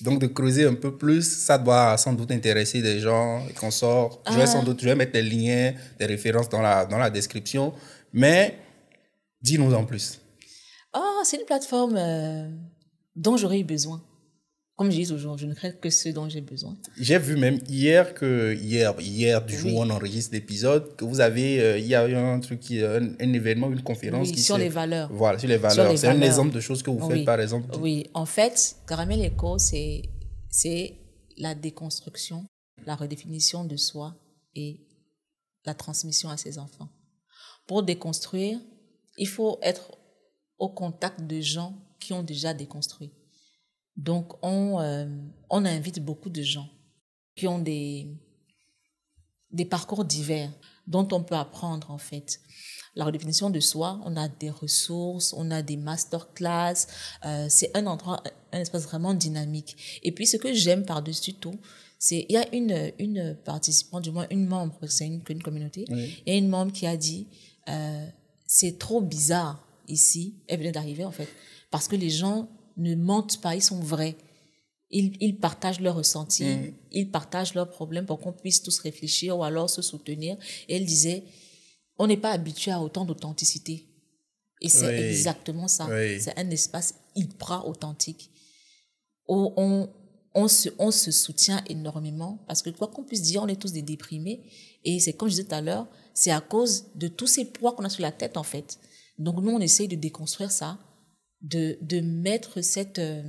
Donc, de creuser un peu plus, ça doit sans doute intéresser des gens et qu'on sort. Je vais ah. sans doute mettre des liens, des références dans la, dans la description. Mais dis-nous en plus. Oh, c'est une plateforme euh, dont j'aurais eu besoin comme je dis toujours, je ne crée que ce dont j'ai besoin. J'ai vu même hier que hier, hier du jour où on enregistre l'épisode, que vous avez, euh, il y a eu un truc, un, événement, une conférence qui sur les valeurs. Voilà, sur les valeurs. C'est un exemple de choses que vous faites, par exemple. Oui, en fait, Caramel Eco, c'est la déconstruction, la redéfinition de soi et la transmission à ses enfants. Pour déconstruire, il faut être au contact de gens qui ont déjà déconstruit. Donc, euh, on, invite beaucoup de gens qui ont des, des parcours divers dont on peut apprendre, en fait. La redéfinition de soi, on a des ressources, on a des masterclass. Euh, c'est un endroit, un espace vraiment dynamique. Et puis, ce que j'aime par-dessus tout, c'est il y a une, une participante, du moins une membre, parce que c'est une, communauté, et y a une membre qui a dit euh, c'est trop bizarre ici. Elle vient d'arriver, en fait, parce que les gens ne mentent pas, ils sont vrais. Ils, partagent leurs ressentis, mm. ils partagent leurs problèmes pour qu'on puisse tous réfléchir ou alors se soutenir. Et elle disait, on n'est pas habitué à autant d'authenticité. Et c'est exactement ça. C'est un espace hyper authentique. Où on, on se, on se soutient énormément parce que quoi qu'on puisse dire, on est tous des déprimés. Et c'est comme je disais tout à l'heure, c'est à cause de tous ces poids qu'on a sur la tête en fait. Donc nous, on essaye de déconstruire ça de, de mettre cette euh,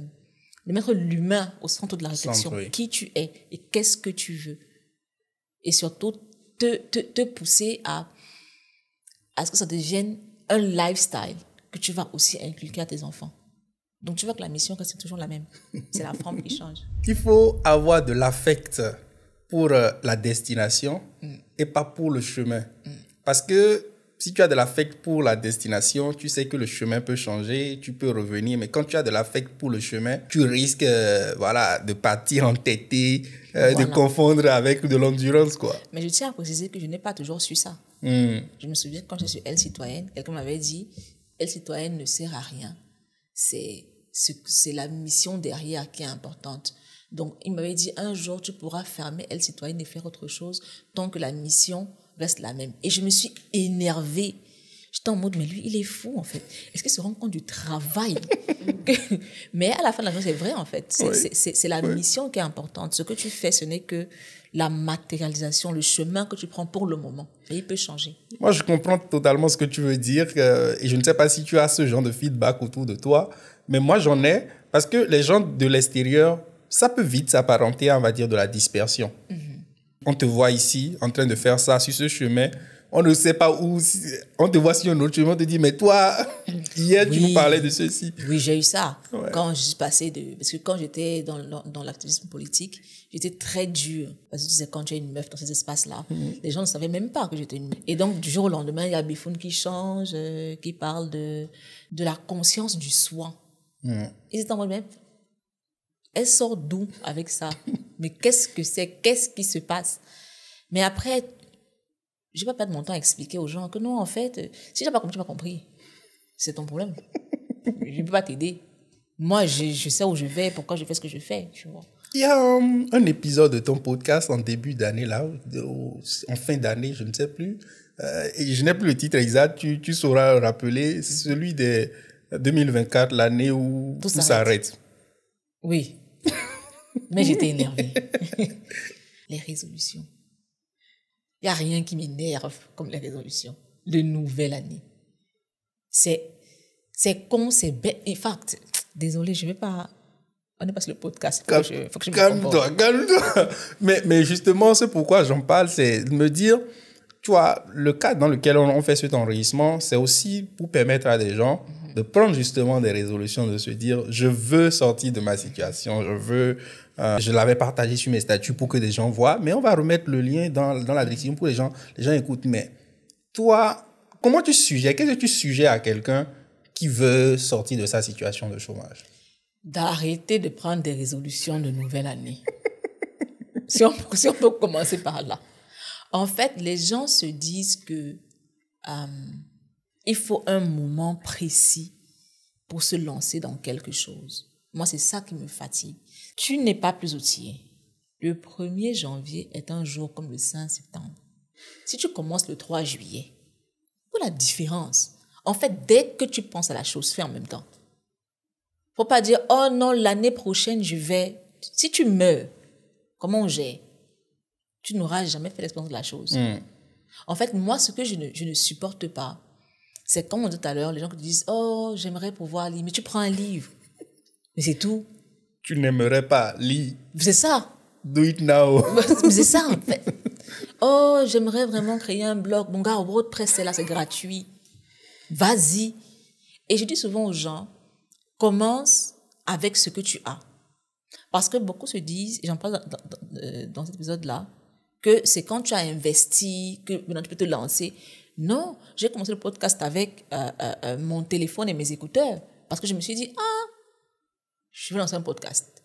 de mettre l'humain au centre de la réflexion. Qui tu es et qu'est-ce que tu veux. Et surtout, te, te, te, pousser à, à ce que ça devienne un lifestyle que tu vas aussi inculquer à tes enfants. Donc tu vois que la mission reste toujours la même. C'est la forme qui change. [laughs] Il faut avoir de l'affect pour euh, la destination mm. et pas pour le chemin. Mm. Parce que si tu as de l'affect pour la destination, tu sais que le chemin peut changer, tu peux revenir. Mais quand tu as de l'affect pour le chemin, tu risques, euh, voilà, de partir en tête euh, de confondre avec de l'endurance, quoi. Mais je tiens à préciser que je n'ai pas toujours su ça. Hmm. Je me souviens quand je suis elle citoyenne, quelqu'un m'avait dit, elle citoyenne ne sert à rien. C'est c'est la mission derrière qui est importante. Donc, il m'avait dit un jour, tu pourras fermer elle citoyenne et faire autre chose tant que la mission reste la même. Et je me suis énervée. J'étais en mode, mais lui, il est fou, en fait. Est-ce qu'il se rend compte du travail [laughs] Mais à la fin de la journée, c'est vrai, en fait. C'est la mission qui est importante. Ce que tu fais, ce n'est que la matérialisation, le chemin que tu prends pour le moment. Et il peut changer. Moi, je comprends totalement ce que tu veux dire. Euh, et je ne sais pas si tu as ce genre de feedback autour de toi. Mais moi, j'en ai. Parce que les gens de l'extérieur, ça peut vite s'apparenter à, on va dire, de la dispersion. Mhm on te voit ici en train de faire ça sur ce chemin. On ne sait pas où. On te voit sur un autre chemin. On te dit, mais toi, [laughs] hier, tu nous parlais de ceci. Oui, j'ai eu ça. Quand je suis de. Parce que quand j'étais dans, dans l'activisme politique, j'étais très dure. Parce que tu sais, quand j'ai une meuf dans ces espaces-là, mhm. les gens ne savaient même pas que j'étais une meuf. Et donc, du jour au lendemain, il y a Bifoun qui change, euh, qui parle de, de la conscience du soin. Mhm. Et c'est en moi-même. Elle sort d'où avec ça Mais qu'est-ce que c'est Qu'est-ce qui se passe Mais après, je ne vais pas perdre mon temps à expliquer aux gens que non, en fait, si tu n'as pas compris, tu n'as pas compris. C'est ton problème. je ne peux pas t'aider. Moi, je, sais où je vais, pourquoi je fais ce que je fais. Tu vois. Il y a um, un, épisode de ton podcast en début d'année, là, en fin d'année, je ne sais plus. Euh, et je n'ai plus le titre exact, tu, tu sauras rappeler, C'est celui de 2024, euh, l'année où ça tout s'arrête. Oui. Mais j'étais énervée. [laughs] les résolutions. Il n'y a rien qui m'énerve comme les résolutions de nouvelle année. C'est, c'est con, c'est bête. En fact, désolé, je ne vais pas. On est pas le podcast. Faut que calme-toi, calme-toi. Mais, mais justement, c'est pourquoi j'en parle, c'est de me dire, tu vois, le cadre dans lequel on, fait cet enrichissement, c'est aussi pour permettre à des gens de prendre justement des résolutions, de se dire, je veux sortir de ma situation, je veux... Euh, je l'avais partagé sur mes statuts pour que des gens voient, mais on va remettre le lien dans, dans la direction pour les gens. Les gens écoutent, mais toi, comment tu suggères, qu'est-ce que tu suggères à quelqu'un qui veut sortir de sa situation de chômage D'arrêter de prendre des résolutions de nouvelle année. [laughs] si, on, peut commencer par là. En fait, les gens se disent que... Euh, il faut un moment précis pour se lancer dans quelque chose. Moi, c'est ça qui me fatigue. Tu n'es pas plus outillé. Le 1er janvier est un jour comme le 5 septembre. Si tu commences le 3 juillet, pour la différence En fait, dès que tu penses à la chose, fais en même temps. Faut pas dire, oh non, l'année prochaine, je vais. Si tu meurs, comment j'ai? Tu n'auras jamais fait l'expérience de la chose. Mm. En fait, moi, ce que je ne supporte pas, c'est comme on dit tout à l'heure, les gens qui disent Oh, j'aimerais pouvoir lire, mais tu prends un livre. Mais c'est tout. Tu n'aimerais pas lire. C'est ça. Do it now. [laughs] c'est ça, en fait. Oh, j'aimerais vraiment créer un blog. Mon gars, WordPress, c'est là, c'est gratuit. Vas-y. Et je dis souvent aux gens Commence avec ce que tu as. Parce que beaucoup se disent, et j'en parle dans, dans euh, cet épisode-là, que c'est quand tu as investi que maintenant tu peux te lancer. Non, j'ai commencé le podcast avec euh, euh, euh, mon téléphone et mes écouteurs parce que je me suis dit, ah, je vais lancer un podcast.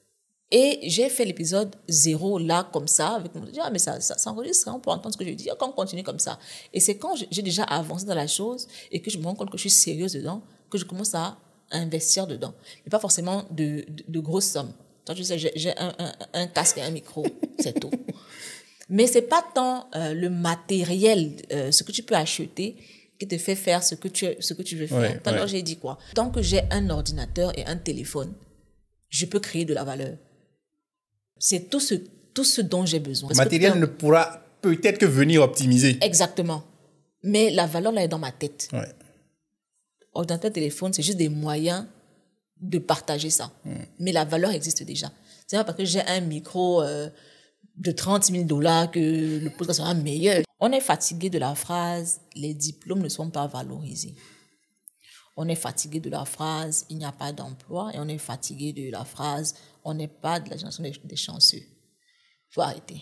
Et j'ai fait l'épisode zéro là, comme ça, avec mon. Ah, mais ça, ça s'enregistre, hein, on peut entendre ce que je dis, quand on continue comme ça. Et c'est quand j'ai déjà avancé dans la chose et que je me rends compte que je suis sérieuse dedans, que je commence à investir dedans. Mais pas forcément de, de, grosses sommes. sais, j'ai un, un casque et un micro, c'est tout. [laughs] Mais c'est pas tant euh, le matériel, euh, ce que tu peux acheter, qui te fait faire ce que tu, ce que tu veux faire. Ouais, j'ai dit quoi Tant que j'ai un ordinateur et un téléphone, je peux créer de la valeur. C'est tout ce, tout ce dont j'ai besoin. Le matériel ne pourra peut-être que venir optimiser. Exactement. Mais la valeur, là, est dans ma tête. Ouais. Ordinateur, téléphone, c'est juste des moyens de partager ça. Mais la valeur existe déjà. C'est pas parce que j'ai un micro, euh, de 30 000 dollars que le poste sera meilleur. On est fatigué de la phrase les diplômes ne sont pas valorisés. On est fatigué de la phrase il n'y a pas d'emploi et on est fatigué de la phrase on n'est pas de la génération des, chanceux. Faut arrêter.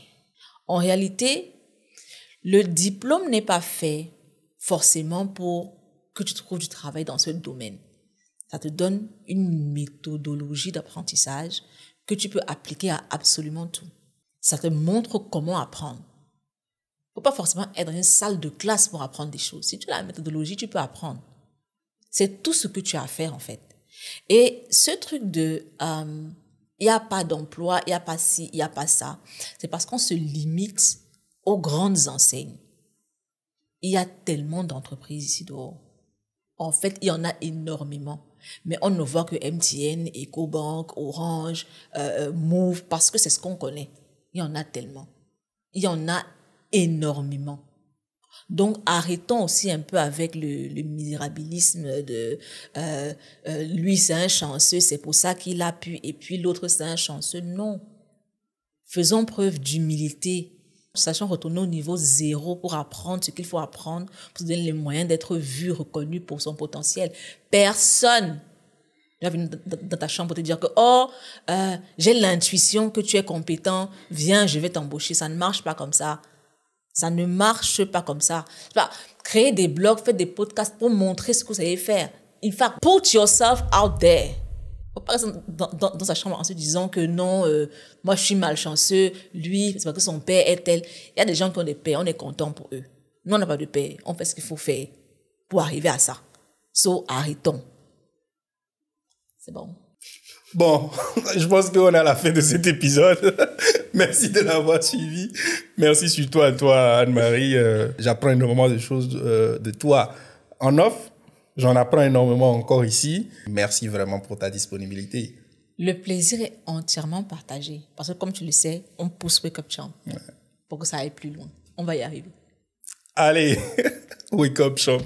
En réalité, le diplôme n'est pas fait forcément pour que tu trouves du travail dans ce domaine. Ça te donne une méthodologie d'apprentissage que tu peux appliquer à absolument tout. Ça te montre comment apprendre. Il ne faut pas forcément être dans une salle de classe pour apprendre des choses. Si tu as la méthodologie, tu peux apprendre. C'est tout ce que tu as à faire, en fait. Et ce truc de euh, il n'y a pas d'emploi, il n'y a pas ci, il n'y a pas ça, c'est parce qu'on se limite aux grandes enseignes. Il y a tellement d'entreprises ici dehors. En fait, il y en a énormément. Mais on ne voit que MTN, EcoBank, Orange, euh, euh, Move, parce que c'est ce qu'on connaît. Il y en a tellement. Il y en a énormément. Donc arrêtons aussi un peu avec le, misérabilisme de euh, euh, lui c'est un chanceux, c'est pour ça qu'il a pu, et puis l'autre c'est un chanceux. Non. Faisons preuve d'humilité. Sachons retourner au niveau zéro pour apprendre ce qu'il faut apprendre, pour se donner les moyens d'être vu, reconnu pour son potentiel. Personne il venir dans ta chambre pour te dire que, oh, euh, j'ai l'intuition que tu es compétent, viens, je vais t'embaucher. Ça ne marche pas comme ça. Ça ne marche pas comme ça. vas créer des blogs, faire des podcasts pour montrer ce que vous savez faire. Il faut « put yourself out there. Pas dans, dans, dans, sa chambre en se disant que non, euh, moi je suis malchanceux, lui, c'est parce que son père est tel. Il y a des gens qui ont des pères, on est content pour eux. Nous, on n'a pas de père, on fait ce qu'il faut faire pour arriver à ça. So, arrêtons bon. Bon, [laughs] je pense qu'on est à la fin de cet épisode. [laughs] Merci de l'avoir suivi. Merci surtout à toi, Anne-Marie. Euh, j'apprends énormément de choses euh, de toi en off. J'en apprends énormément encore ici. Merci vraiment pour ta disponibilité. Le plaisir est entièrement partagé. Parce que comme tu le sais, on pousse Wake Up Champ pour que ça aille plus loin. On va y arriver. Allez, [laughs] Wake Up Champ.